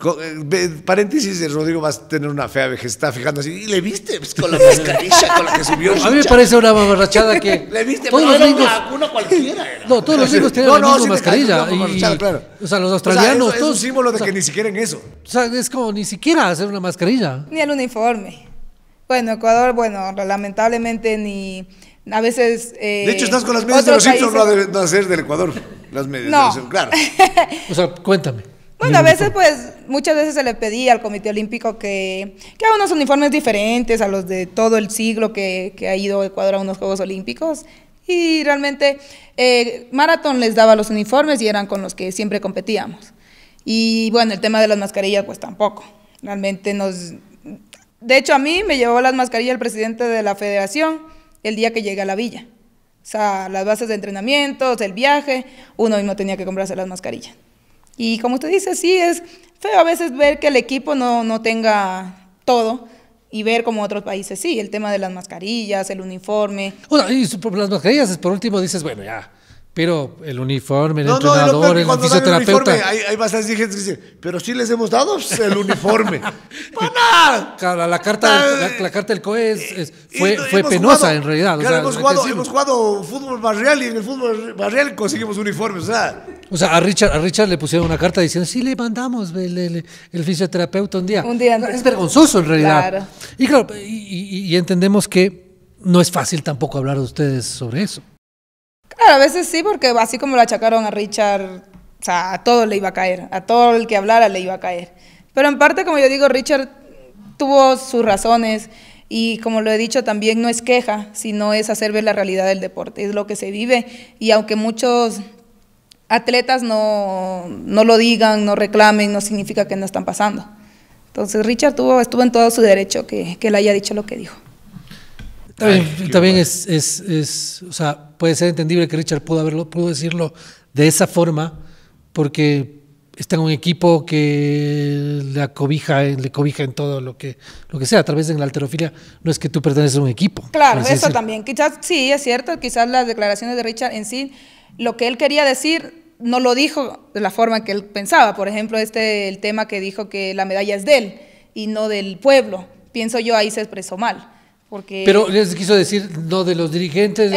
Eh, paréntesis, eh, Rodrigo va a tener una fea vejez, está fijando así, y le viste pues, con la mascarilla con la que subió. A mí me parece una mamarrachada que. Le viste, todos los una- uno cualquiera. No, todos los gringos tienen una mascarilla. claro. O sea, los australianos, es un símbolo de que ni siquiera en eso. O sea, es como ni siquiera hacer una mascarilla. Ni el uniforme. Bueno, Ecuador, bueno, lamentablemente ni a veces. de hecho, estás con las medias de eh, los Simpsons, no de nacer del Ecuador. Las medias no. de los claro. o sea, cuéntame. Bueno, a veces, pues, muchas veces se le pedía al Comité Olímpico que, que haga unos uniformes diferentes a los de todo el siglo que, que ha ido Ecuador a unos Juegos Olímpicos. Y realmente, eh, Marathon les daba los uniformes y eran con los que siempre competíamos. Y bueno, el tema de las mascarillas, pues tampoco. Realmente nos. De hecho, a mí me llevó las mascarillas el presidente de la federación el día que llega a la villa. O sea, las bases de entrenamientos, el viaje, uno mismo tenía que comprarse las mascarillas. Y como usted dice, sí, es feo a veces ver que el equipo no, no tenga todo y ver como otros países, sí, el tema de las mascarillas, el uniforme. y las mascarillas, por último, dices, bueno, ya, pero el uniforme, el entrenador, el fisioterapeuta. hay, hay bastantes gente que dice, pero sí les hemos dado el uniforme. ¡Para! la carta, ah, la, carta del COE fue, penosa en realidad. hemos, jugado, fútbol barrial y en el fútbol barrial conseguimos uniformes. O sea, a, Richard, a Richard le pusieron una carta diciendo, sí le mandamos el, fisioterapeuta un día. Un día Es vergonzoso en realidad. Y y entendemos que no es fácil tampoco hablar de ustedes sobre eso. Claro, a veces sí, porque así como lo achacaron a Richard, sea, a todo le iba a caer, a todo el que hablara le iba a caer. Pero en parte, como yo digo, Richard tuvo sus razones y como lo he dicho también no es queja, sino es hacer ver la realidad del deporte, es lo que se vive y aunque muchos atletas no, lo digan, no reclamen, no significa que no están pasando. Entonces Richard estuvo en todo su derecho que, que le haya dicho lo que dijo. También, es, es, o sea, puede ser entendible que Richard pudo, haberlo, pudo decirlo de esa forma, porque está en un equipo que le le cobija en todo lo que, lo que sea. a través de la alterofilia no es que tú perteneces a un equipo. Claro, eso también. Quizás sí, es cierto, quizás las declaraciones de Richard en sí, lo que él quería decir no lo dijo de la forma que él pensaba. Por ejemplo, este el tema que dijo que la medalla es de él y no del pueblo. Pienso yo ahí se expresó mal. Pero él quiso decir no de los dirigentes,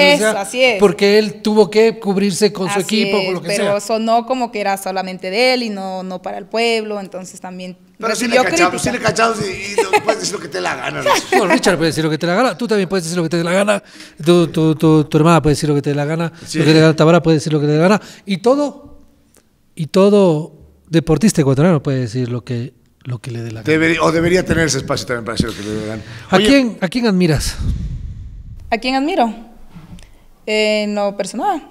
porque él tuvo que cubrirse con su equipo, lo que pero sonó como que era solamente de él y no, no para el pueblo, entonces también pero si le cachamos, le cachamos y, tú puedes decir lo que te la gana. Richard puede decir lo que te la gana, tú también puedes decir lo que te la gana, tu, tu, tu, hermana puede decir lo que te la gana, lo que puede decir lo que te la gana, y todo, y todo deportista ecuatoriano puede decir lo que lo que le dé la gana. o debería tener ese espacio también para hacer lo que le dé la ¿A quién, ¿A quién admiras? ¿A quién admiro? Eh, no, personal.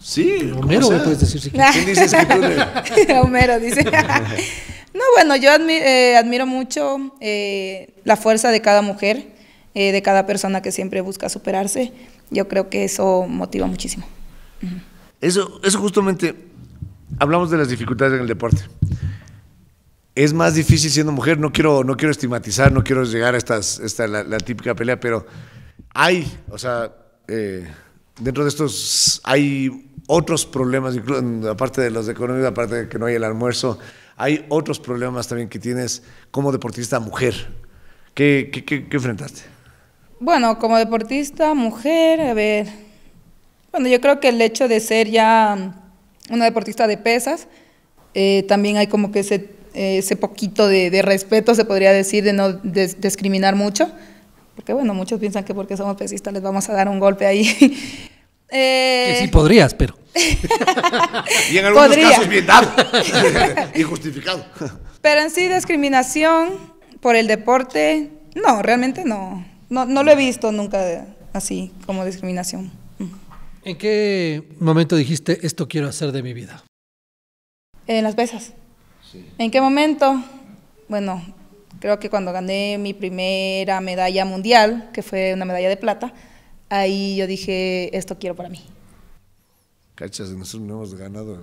sí, Homero ¿Quién dices que tú Homero dice. no, bueno, yo eh, admiro, mucho eh, la fuerza de cada mujer, de cada persona que siempre busca superarse. Yo creo que eso motiva muchísimo. Eso, eso justamente, hablamos de las dificultades en el deporte es más difícil siendo mujer. No quiero, no quiero estigmatizar, no quiero llegar a esta, la, típica pelea, pero hay, o sea, eh, dentro de estos hay otros problemas, incluso, aparte de los de economía, aparte de que no hay el almuerzo, hay otros problemas también que tienes como deportista mujer. ¿Qué, enfrentaste? Bueno, como deportista mujer, a ver, bueno, yo creo que el hecho de ser ya una deportista de pesas, eh, también hay como que ese eh, ese poquito de, respeto, se podría decir, de no discriminar mucho, porque bueno, muchos piensan que porque somos pesistas les vamos a dar un golpe ahí. Eh, que sí podrías, pero. y en algunos casos bien dado y justificado. Pero en sí, discriminación por el deporte, no, realmente no. No, no lo he visto nunca así como discriminación. ¿En qué momento dijiste esto quiero hacer de mi vida? En las pesas. ¿En qué momento? Bueno, creo que cuando gané mi primera medalla mundial, que fue una medalla de plata, ahí yo dije, esto quiero para mí. Cachas, nosotros no hemos ganado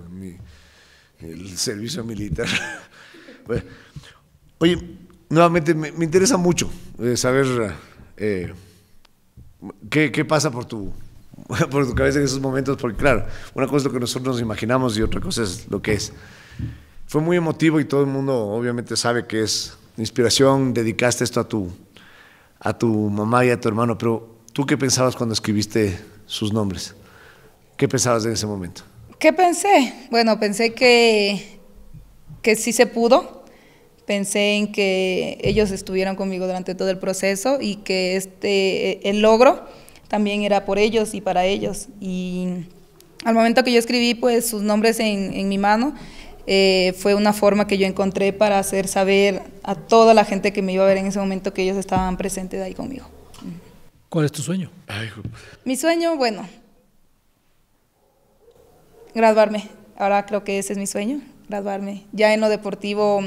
el servicio militar. oye, nuevamente me, interesa mucho eh, saber eh, qué, pasa por tu, por tu cabeza en esos momentos, porque claro, una cosa es lo que nosotros nos imaginamos y otra cosa es lo que es. Fue muy emotivo y todo el mundo obviamente sabe que es inspiración, dedicaste esto a tu, a tu mamá y a tu hermano, pero ¿tú qué pensabas cuando escribiste sus nombres? ¿Qué pensabas en ese momento? ¿Qué pensé? Bueno, pensé que, que sí se pudo, pensé en que ellos estuvieron conmigo durante todo el proceso y que este, e, el logro también era por ellos y para ellos. Y al momento que yo escribí pues sus nombres en mi mano, eh, fue una forma que yo encontré para hacer saber a toda la gente que me iba a ver en ese momento que ellos estaban presentes ahí conmigo. ¿Cuál es tu sueño? Mi sueño, bueno, graduarme. Ahora creo que ese es mi sueño, graduarme. Ya en lo deportivo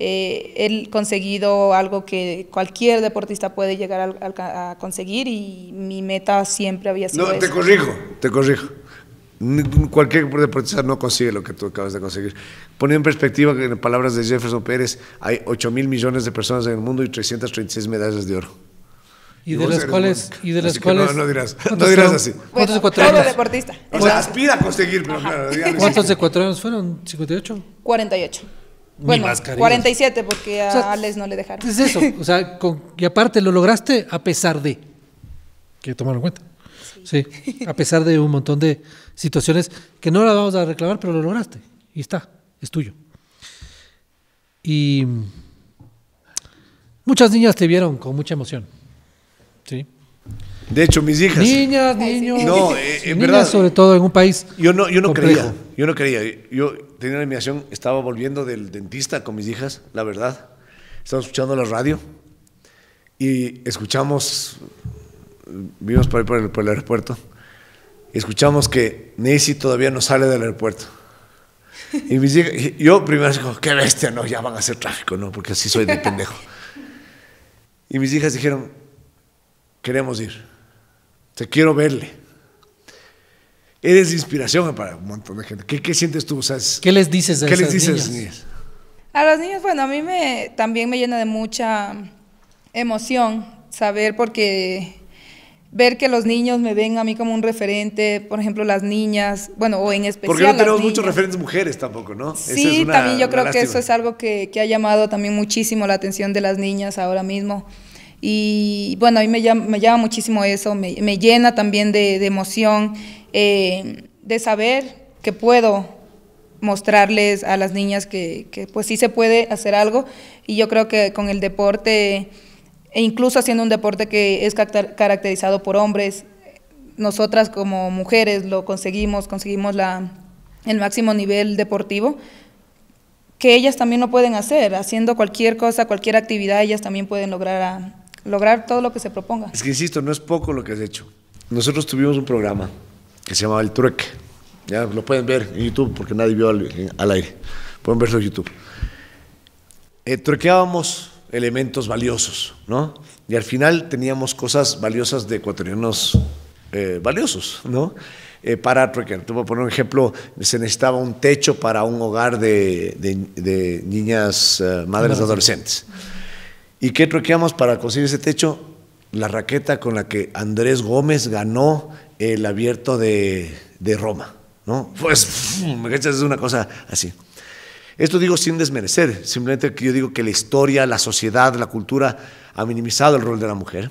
eh, he conseguido algo que cualquier deportista puede llegar a, conseguir y mi meta siempre había sido... No, te corrijo, te corrijo. Cualquier deportista no consigue lo que tú acabas de conseguir. Poniendo en perspectiva, que en palabras de Jefferson Pérez, hay 8 mil millones de personas en el mundo y 336 medallas de oro. Y, de las cuales. no, dirás, no dirás así. ¿Cuántos años? Todo deportista. O sea, aspira a conseguir, pero claro, ¿Cuántos años fueron? ¿58? 48. bueno, 47, porque a Alex no le dejaron. Es eso. O sea, y aparte lo lograste a pesar de. Que tomaron cuenta. Sí, a pesar de un montón de situaciones que no las vamos a reclamar, pero lo lograste. Y está, es tuyo. Y muchas niñas te vieron con mucha emoción. De hecho, mis hijas. Niñas, niños. en eh, eh, niñas, verdad, sobre todo en un país. Yo no, yo no creía. Yo no creía. Yo tenía la animación, estaba volviendo del dentista con mis hijas, la verdad. Estaba escuchando la radio y escuchamos vimos por ahí por el, aeropuerto y escuchamos que Nancy todavía no sale del aeropuerto. Y mis hijas, yo primero dije, qué bestia, no, ya van a ser tráfico, no, porque así soy de pendejo. Y mis hijas dijeron, queremos ir, te quiero verle. Eres inspiración para un montón de gente. ¿Qué, qué sientes tú? ¿Sabes? ¿Qué les dices a ¿Qué les dices niñas? a niñas? A los niños, bueno, a mí me, también me llena de mucha emoción saber porque ver que los niños me ven a mí como un referente, por ejemplo, las niñas, bueno, o en especial. Porque no tenemos muchos referentes mujeres tampoco, ¿no? Sí, también yo creo que eso es algo que, que, ha llamado también muchísimo la atención de las niñas ahora mismo. Y bueno, a mí me llama, me llama muchísimo eso, me, me, llena también de, de emoción, eh, de saber que puedo mostrarles a las niñas que, que pues sí se puede hacer algo. Y yo creo que con el deporte e incluso haciendo un deporte que es caracterizado por hombres, nosotras como mujeres lo conseguimos, conseguimos el máximo nivel deportivo, que ellas también lo pueden hacer, haciendo cualquier cosa, cualquier actividad, ellas también pueden lograr, lograr todo lo que se proponga. Es que insisto, no es poco lo que has hecho. Nosotros tuvimos un programa que se llamaba El Trueque, ya lo pueden ver en YouTube porque nadie vio al, aire, pueden verlo en YouTube. Eh, truequeábamos elementos valiosos, ¿no? Y al final teníamos cosas valiosas de ecuatorianos eh, valiosos, ¿no? Eh, para, truquear. te voy un ejemplo, se necesitaba un techo para un hogar de, niñas, eh, madres adolescentes. ¿Y qué truqueamos para conseguir ese techo? La raqueta con la que Andrés Gómez ganó el abierto de, Roma, ¿no? Pues, me es una cosa así. Esto digo sin desmerecer, simplemente que yo digo que la historia, la sociedad, la cultura ha minimizado el rol de la mujer.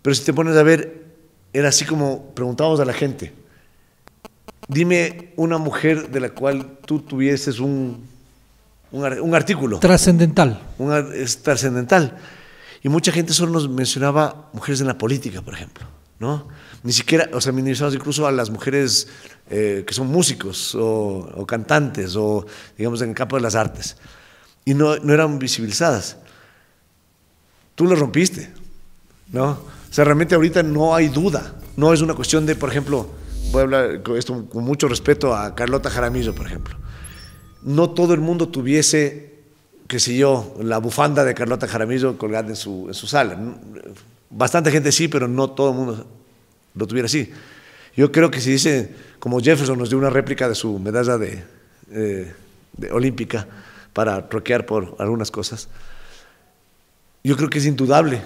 Pero si te pones a ver, era así como preguntábamos a la gente, dime una mujer de la cual tú tuvieses un, un, artículo. Trascendental. trascendental. Y mucha gente solo nos mencionaba mujeres en la política, por ejemplo, ¿no? ni siquiera, o sea, minimizamos incluso a las mujeres eh, que son músicos o, cantantes o, digamos, en el campo de las artes. Y no, no eran visibilizadas. Tú lo rompiste, ¿no? O sea, realmente ahorita no hay duda. No es una cuestión de, por ejemplo, voy a hablar con esto con mucho respeto a Carlota Jaramillo, por ejemplo. No todo el mundo tuviese, qué sé yo, la bufanda de Carlota Jaramillo colgada en su, en su sala. Bastante gente sí, pero no todo el mundo lo tuviera así. Yo creo que si dice, como Jefferson nos dio una réplica de su medalla eh, de, olímpica para troquear por algunas cosas, yo creo que es indudable.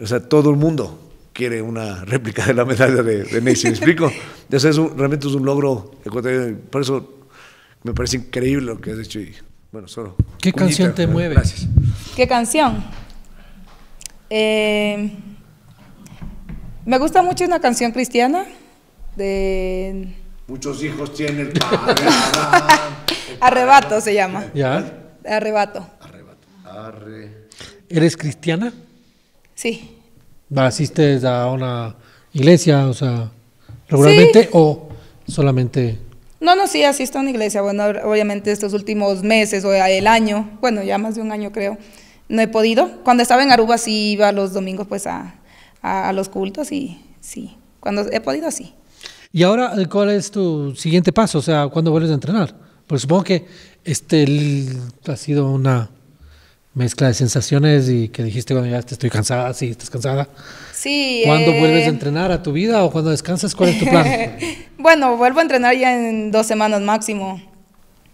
O sea, todo el mundo quiere una réplica de la medalla de, de ¿me explico? es realmente es un logro Por eso me parece increíble lo que has hecho. Y, bueno, solo. ¿Qué canción te mueve? Gracias. ¿Qué canción? Eh... Me gusta mucho una canción cristiana de... Muchos hijos tienen... el Arrebato se llama. ¿Ya? Arrebato. Arrebato. ¿Eres cristiana? Sí. ¿Asistes a una iglesia, o sea, regularmente o solamente...? No, no, sí, asisto a una iglesia. Bueno, obviamente estos últimos meses o el año, bueno, ya más de un año creo, no he podido. Cuando estaba en Aruba sí iba los domingos pues a, a, los cultos y sí, cuando he podido, sí. Y ahora, eh, ¿cuál es tu siguiente paso? O sea, ¿cuándo vuelves a entrenar? Porque supongo que este ha sido una mezcla de sensaciones y que dijiste, cuando ya te estoy cansada, sí, estás cansada. Sí. ¿Cuándo eh, vuelves a entrenar a tu vida o cuando descansas? ¿Cuál es tu plan? bueno, vuelvo a entrenar ya en dos semanas máximo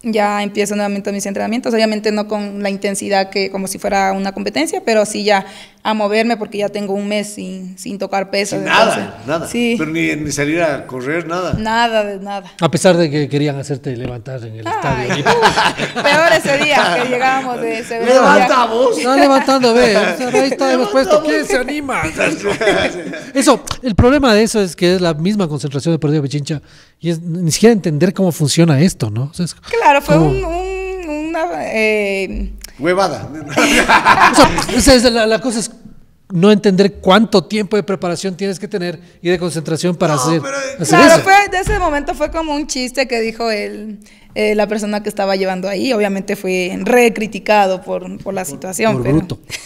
ya empiezo nuevamente mis entrenamientos, obviamente no con la intensidad que como si fuera una competencia, pero sí ya a moverme porque ya tengo un mes sin, sin tocar peso nada, nada. Pero ni, salir a correr, nada. Nada, de nada. A pesar de que querían hacerte levantar en el estadio. Uh, peor ese día que llegábamos de ese vos Está levantando, ve. ahí está hemos puesto. ¿Quién se anima? eso, el problema de eso es que es la misma concentración de perdido Pichincha y es ni siquiera entender cómo funciona esto, ¿no? claro claro, fue una... Eh... Huevada. o sea, pues, la, cosa es no entender cuánto tiempo de preparación tienes que tener y de concentración para hacer, pero, de ese momento fue como un chiste que dijo él, eh, la persona que estaba llevando ahí. Obviamente fue recriticado por, por la situación.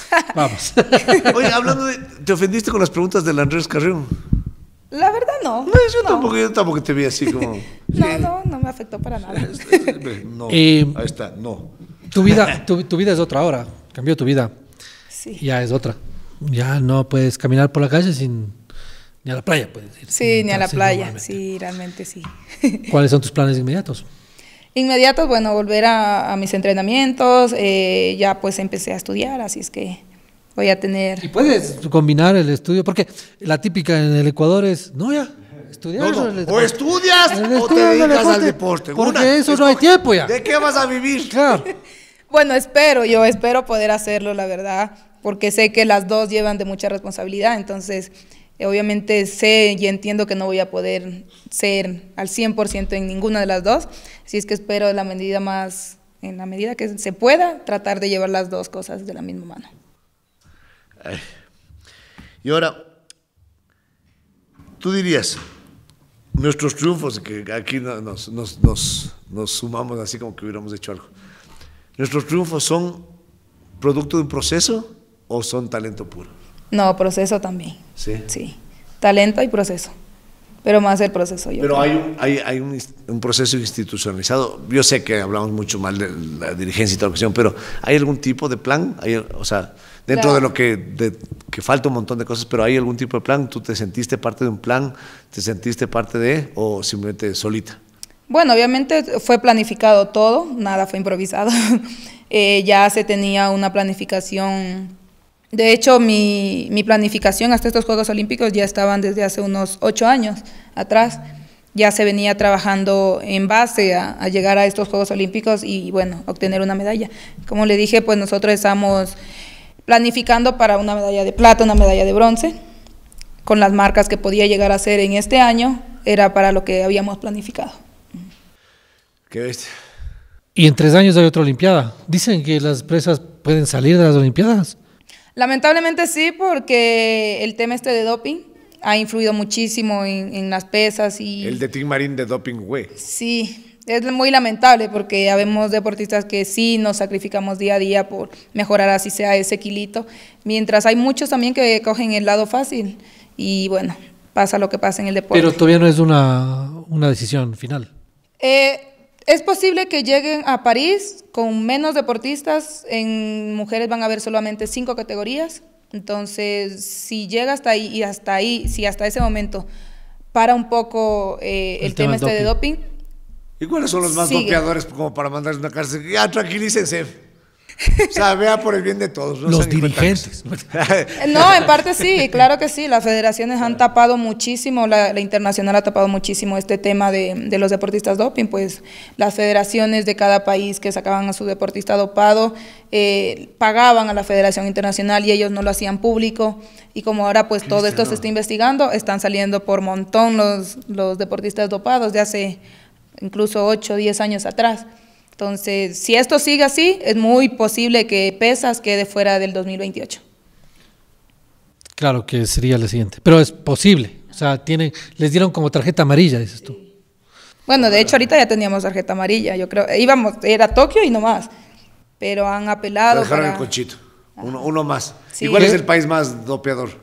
Vamos. Oye, hablando de... ¿Te ofendiste con las preguntas del Andrés Carrión? La verdad no. yo, Tampoco, tampoco te vi así como... no, no, no me afectó para nada. no, eh, ahí está, no. Tu vida, tu, vida es otra ahora, cambió tu vida. Sí. Ya es otra. Ya no puedes caminar por la calle sin... Ni a la playa puedes ir. Sí, ni a la playa, sí, realmente sí. ¿Cuáles son tus planes inmediatos? Inmediatos, bueno, volver a, mis entrenamientos, eh, ya pues empecé a estudiar, así es que voy a tener. Y puedes combinar el estudio, porque la típica en el Ecuador es, no, ya, estudiar. O estudias o te dedicas al deporte. Porque eso no hay tiempo ya. ¿De qué vas a vivir? Claro. bueno, espero, yo espero poder hacerlo, la verdad, porque sé que las dos llevan de mucha responsabilidad, entonces. Eh, obviamente sé y entiendo que no voy a poder ser al 100% en ninguna de las dos, así es que espero la medida más, en la medida que se pueda, tratar de llevar las dos cosas de la misma mano. Y ahora, tú dirías, nuestros triunfos, que aquí nos, sumamos así como que hubiéramos hecho algo, ¿nuestros triunfos son producto de un proceso o son talento puro? No, proceso también. Sí. Sí, talento y proceso. Pero más el proceso. Pero hay, un, hay, un, proceso institucionalizado. Yo sé que hablamos mucho mal de la dirigencia y toda la pero ¿hay algún tipo de plan? o sea, Dentro de lo que, que falta un montón de cosas, pero ¿hay algún tipo de plan? ¿Tú te sentiste parte de un plan? ¿Te sentiste parte de o simplemente solita? Bueno, obviamente fue planificado todo, nada fue improvisado. Eh, ya se tenía una planificación. De hecho, mi, mi, planificación hasta estos Juegos Olímpicos ya estaban desde hace unos ocho años atrás. Ya se venía trabajando en base a, a llegar a estos Juegos Olímpicos y, bueno, obtener una medalla. Como le dije, pues nosotros estamos planificando para una medalla de plata, una medalla de bronce, con las marcas que podía llegar a ser en este año, era para lo que habíamos planificado. Qué Y en tres años hay otra Olimpiada. Dicen que las presas pueden salir de las Olimpiadas. Lamentablemente sí, porque el tema este de doping ha influido muchísimo en, las pesas y... El de Team Marín de doping, güey. Sí, es muy lamentable porque ya vemos deportistas que sí nos sacrificamos día a día por mejorar así sea ese kilito, mientras hay muchos también que cogen el lado fácil y bueno, pasa lo que pasa en el deporte. Pero todavía no es una, decisión final. Eh, es posible que lleguen a París con menos deportistas, en mujeres van a haber solamente cinco categorías, entonces si llega hasta ahí y hasta ahí, si hasta ese momento para un poco eh, el, tema, este de doping ¿Y cuáles son los más dopeadores como para mandarles una cárcel? Ya, tranquilícense. O sea, vea por el bien de todos. los dirigentes. no, en parte sí, claro que sí. Las federaciones han tapado muchísimo, la, internacional ha tapado muchísimo este tema de, los deportistas doping. Pues las federaciones de cada país que sacaban a su deportista dopado eh, pagaban a la Federación Internacional y ellos no lo hacían público. Y como ahora pues todo esto se está investigando, están saliendo por montón los, los deportistas dopados de hace incluso 8 o 10 años atrás. Entonces, si esto sigue así, es muy posible que pesas quede fuera del 2028. Claro que sería la siguiente, pero es posible. O sea, tienen, les dieron como tarjeta amarilla, dices tú. Bueno, de hecho ahorita ya teníamos tarjeta amarilla, yo creo. Íbamos, era Tokio y no más, pero han apelado. Lo dejaron el conchito, uno, uno más. Igual es el país más dopeador?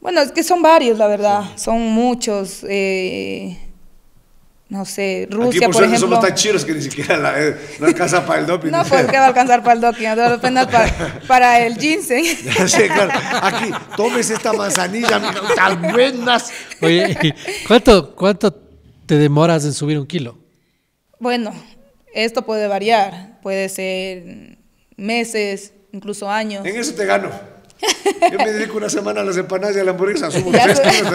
Bueno, es que son varios, la verdad, son muchos. Eh, no sé, Rusia, Aquí, por, por ejemplo. somos tan chiros que ni siquiera la, eh, no alcanza para el doping. No, va a alcanzar para el doping, apenas para, para el ginseng. sí, claro. Aquí, tomes esta manzanilla, mira, tan buenas. Oye, ¿cuánto, ¿cuánto te demoras en subir un kilo? Bueno, esto puede variar, puede ser meses, incluso años. En eso te gano. Yo me dedico una semana a las empanadas y a la hamburguesa, subo tres kilos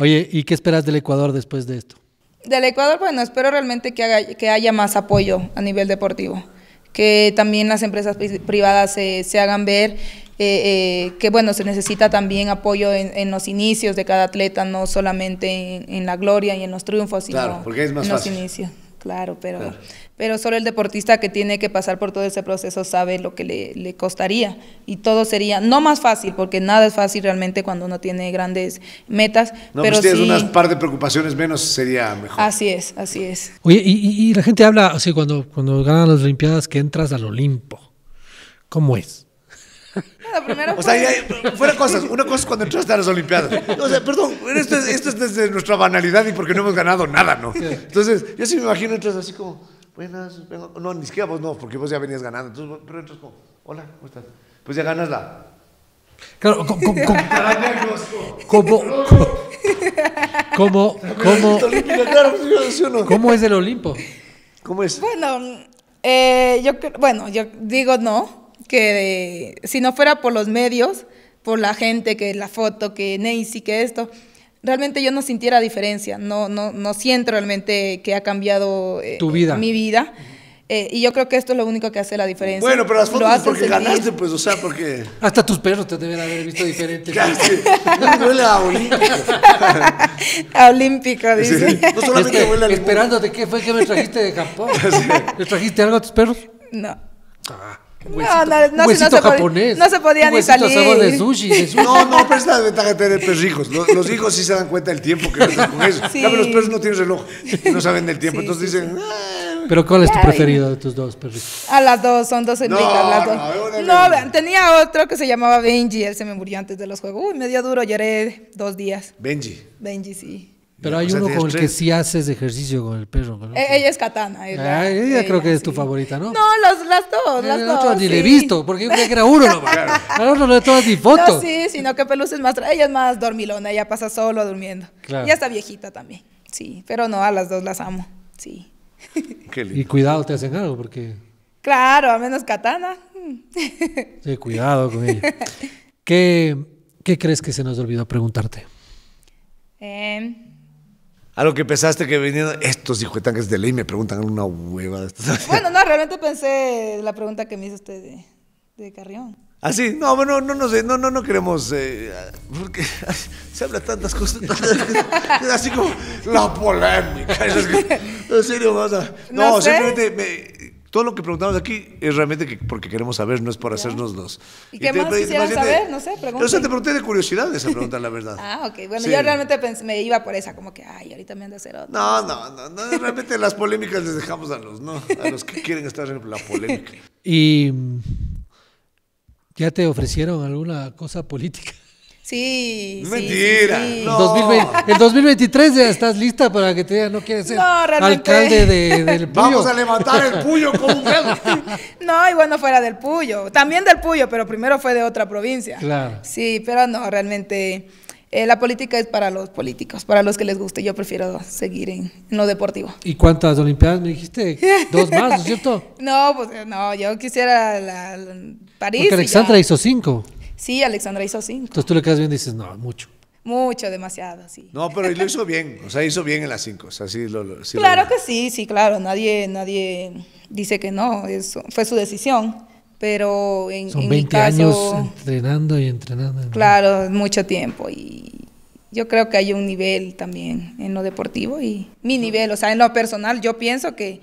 Oye, ¿y qué esperas del Ecuador después de esto? Del Ecuador, bueno, espero realmente que, que haya más apoyo a nivel deportivo, que también las empresas privadas se hagan ver eh, eh, que bueno, se necesita también apoyo en, los inicios de cada atleta, no solamente en, la gloria y en los triunfos, sino en los inicios. Claro, pero, pero solo el deportista que tiene que pasar por todo ese proceso sabe lo que le, costaría y todo sería no más fácil, porque nada es fácil realmente cuando uno tiene grandes metas. No, pero pues si tienes unas par de preocupaciones menos sería mejor. Así es, así es. Oye, y, la gente habla, o cuando, cuando ganan las Olimpiadas que entras al Olimpo, ¿cómo es? o sea, fuera cosas. Una cosa es cuando entraste a las Olimpiadas. O sea, perdón, esto es, esto es desde nuestra banalidad y porque no hemos ganado nada, ¿no? Entonces, yo sí me imagino entras así como, buenas, vengo. No, ni siquiera vos no, porque vos ya venías ganando. Entonces, pero entras como, hola, ¿cómo estás? Pues ya ganas la. Claro, como. Como. como, como, ¿Cómo es el Olimpo? ¿Cómo es? Bueno, eh, yo, bueno, yo digo no que si no fuera por los medios, por la gente, que la foto, que Nancy, que esto, realmente yo no sintiera diferencia, no, no, no siento realmente que ha cambiado eh, mi vida. Eh, y yo creo que esto es lo único que hace la diferencia. Bueno, pero las fotos porque ganaste, pues, o sea, porque... Hasta tus perros te deben haber visto diferente. Casi. Huele a Olímpica a olímpica! dice. No solamente Esperándote, ¿qué fue que me trajiste de Japón? ¿Me trajiste algo a tus perros? No. Ah no, se japonés. no se podía ni salir. De No, no, pero es la ventaja de tener perros Los, hijos sí se dan cuenta del tiempo que están con eso. los perros no tienen reloj, no saben del tiempo, entonces dicen. Ah". Pero ¿cuál es tu preferido de tus dos perritos? A ah, las dos, son dos en No, no, tenía otro que se llamaba Benji, él se me murió antes de los juegos. Uy, me dio duro, lloré dos días. Benji. Benji, sí. Pero hay uno con el este que sí haces ejercicio con el perro. E, ella es Katana. Ella, ah, creo que es tu favorita, ¿no? No, las dos. Eh, las dos, ni le he visto, porque yo creía que era uno Pero claro, no le todas ni foto. No, sí, sino que Pelusa es más. Ella es más dormilona, ella pasa solo durmiendo. Ya está viejita también. Sí, pero no, a las dos las amo. Sí. Qué lindo. Y cuidado, te hacen algo, porque. Claro, a menos Katana. sí, cuidado con ella. ¿Qué, ¿Qué crees que se nos olvidó preguntarte? Eh. A lo que pensaste que venían estos hijos de ley me preguntan una hueva. Bueno, no, realmente pensé la pregunta que me hizo usted de, Carrión. Ah, sí, no, bueno, no, no sé, no, no, no queremos, eh, porque se habla tantas cosas, así como la polémica, en serio, no, simplemente me, todo lo que preguntamos aquí es realmente que porque queremos saber, no es por hacernos los. ¿Y qué más quisieran saber? No sé, pregunta. te pregunté de curiosidad esa pregunta, la verdad. ah, ok. Bueno, yo realmente me iba por esa, como que, ay, ahorita me han de hacer otra. No, no, no, no, realmente las polémicas les dejamos a los, ¿no? A los que quieren estar en la polémica. ¿Y ya te ofrecieron alguna cosa política? Sí, Mentira. Sí, 2023 ya estás lista para que te digan no quieres ser alcalde del Puyo. Vamos a levantar el Puyo como un No, y bueno, fuera del Puyo. También del Puyo, pero primero fue de otra provincia. Claro. Sí, pero no, realmente eh, la política es para los políticos, para los que les guste. Yo prefiero seguir en, lo deportivo. ¿Y cuántas Olimpiadas me dijiste? Dos más, ¿no es cierto? no, pues no, yo quisiera la, París. Porque Alexandra hizo cinco. Sí, Alexandra hizo cinco. Entonces tú le quedas bien y dices, no, mucho. Mucho, demasiado, sí. No, pero lo hizo bien, o sea, hizo bien en las cinco. O sea, sí, claro que sí, sí, claro, nadie, nadie dice que no, eso fue su decisión, pero en, Son 20 años entrenando y entrenando. Claro, mucho tiempo y yo creo que hay un nivel también en lo deportivo y mi nivel, o sea, en lo personal yo pienso que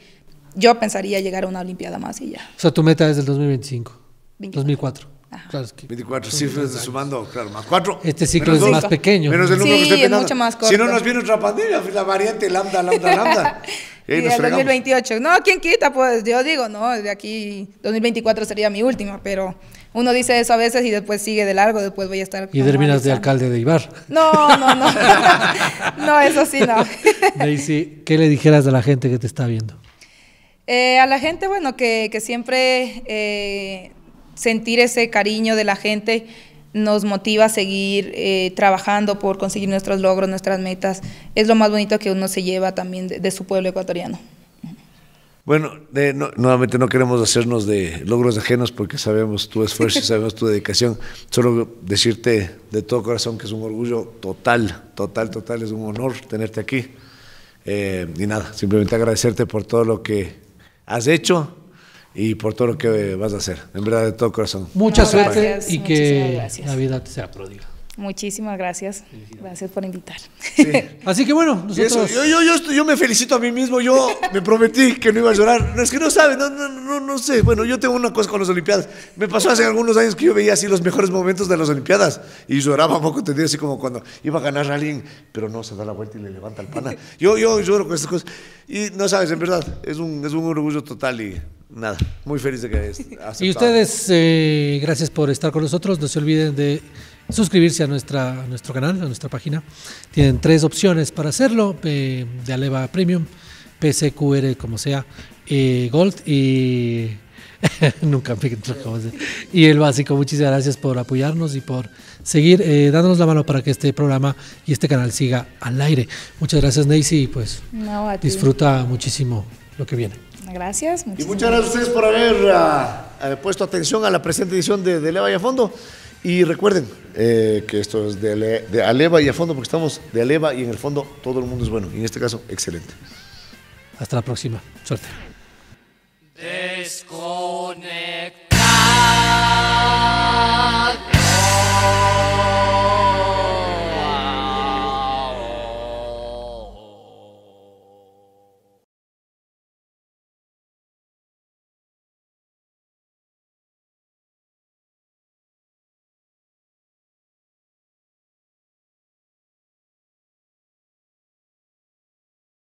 yo pensaría llegar a una Olimpiada más y ya. O sea, tu meta es del 2025, 2004. Claro, 24 cifras sumando, claro, más cuatro Este ciclo es más pequeño. Menos el número sí, que es mucho más corto. Si no nos viene otra pandemia, la variante lambda, lambda, lambda. Eh, y el 2028. No, ¿quién quita? Pues yo digo, no, de aquí 2024 sería mi última, pero uno dice eso a veces y después sigue de largo, después voy a estar... Y terminas de alcalde de Ibar. No, no, no. no, eso sí, no. Daisy, ¿qué le dijeras de la gente que te está viendo? Eh, a la gente, bueno, que, que siempre eh, sentir ese cariño de la gente nos motiva a seguir eh, trabajando por conseguir nuestros logros, nuestras metas. Es lo más bonito que uno se lleva también de, su pueblo ecuatoriano. Bueno, nuevamente no queremos hacernos de logros ajenos porque sabemos tu esfuerzo, sabemos tu dedicación. Solo decirte de todo corazón que es un orgullo total, total, total, es un honor tenerte aquí. Eh, y nada, simplemente agradecerte por todo lo que has hecho, y por todo lo que vas a hacer. En verdad, de todo corazón. Mucha suerte gracias, y que te sea pródiga. Muchísimas gracias. Gracias por invitar. Así que bueno, nosotros... yo, yo, yo, me felicito a mí mismo. Yo me prometí que no iba a llorar. no Es que no sabe, no, no, no, no sé. Bueno, yo tengo una cosa con las Olimpiadas. Me pasó hace algunos años que yo veía así los mejores momentos de las Olimpiadas y lloraba un poco te así como cuando iba a ganar alguien, pero no, se da la vuelta y le levanta el pana. Yo, yo lloro con estas cosas. Y no sabes, en verdad, es un, es un orgullo total y nada, muy feliz de que hayas Y ustedes, eh, gracias por estar con nosotros. No se olviden de suscribirse a, nuestra, nuestro canal, a nuestra página. Tienen tres opciones para hacerlo, de Aleva Premium, PCQR, como sea, e Gold y... Nunca me Y el básico, muchísimas gracias por apoyarnos y por seguir eh, dándonos la mano para que este programa y este canal siga al aire. Muchas gracias, Nancy, y pues disfruta muchísimo lo que viene. Gracias. Muchas y muchas gracias a ustedes por haber ah, eh, puesto atención a la presente edición de, de Leva y a Fondo. Y recuerden eh, que esto es de, Aleva y a Fondo, porque estamos de Aleva y en el fondo todo el mundo es bueno. Y en este caso, excelente. Hasta la próxima. Suerte.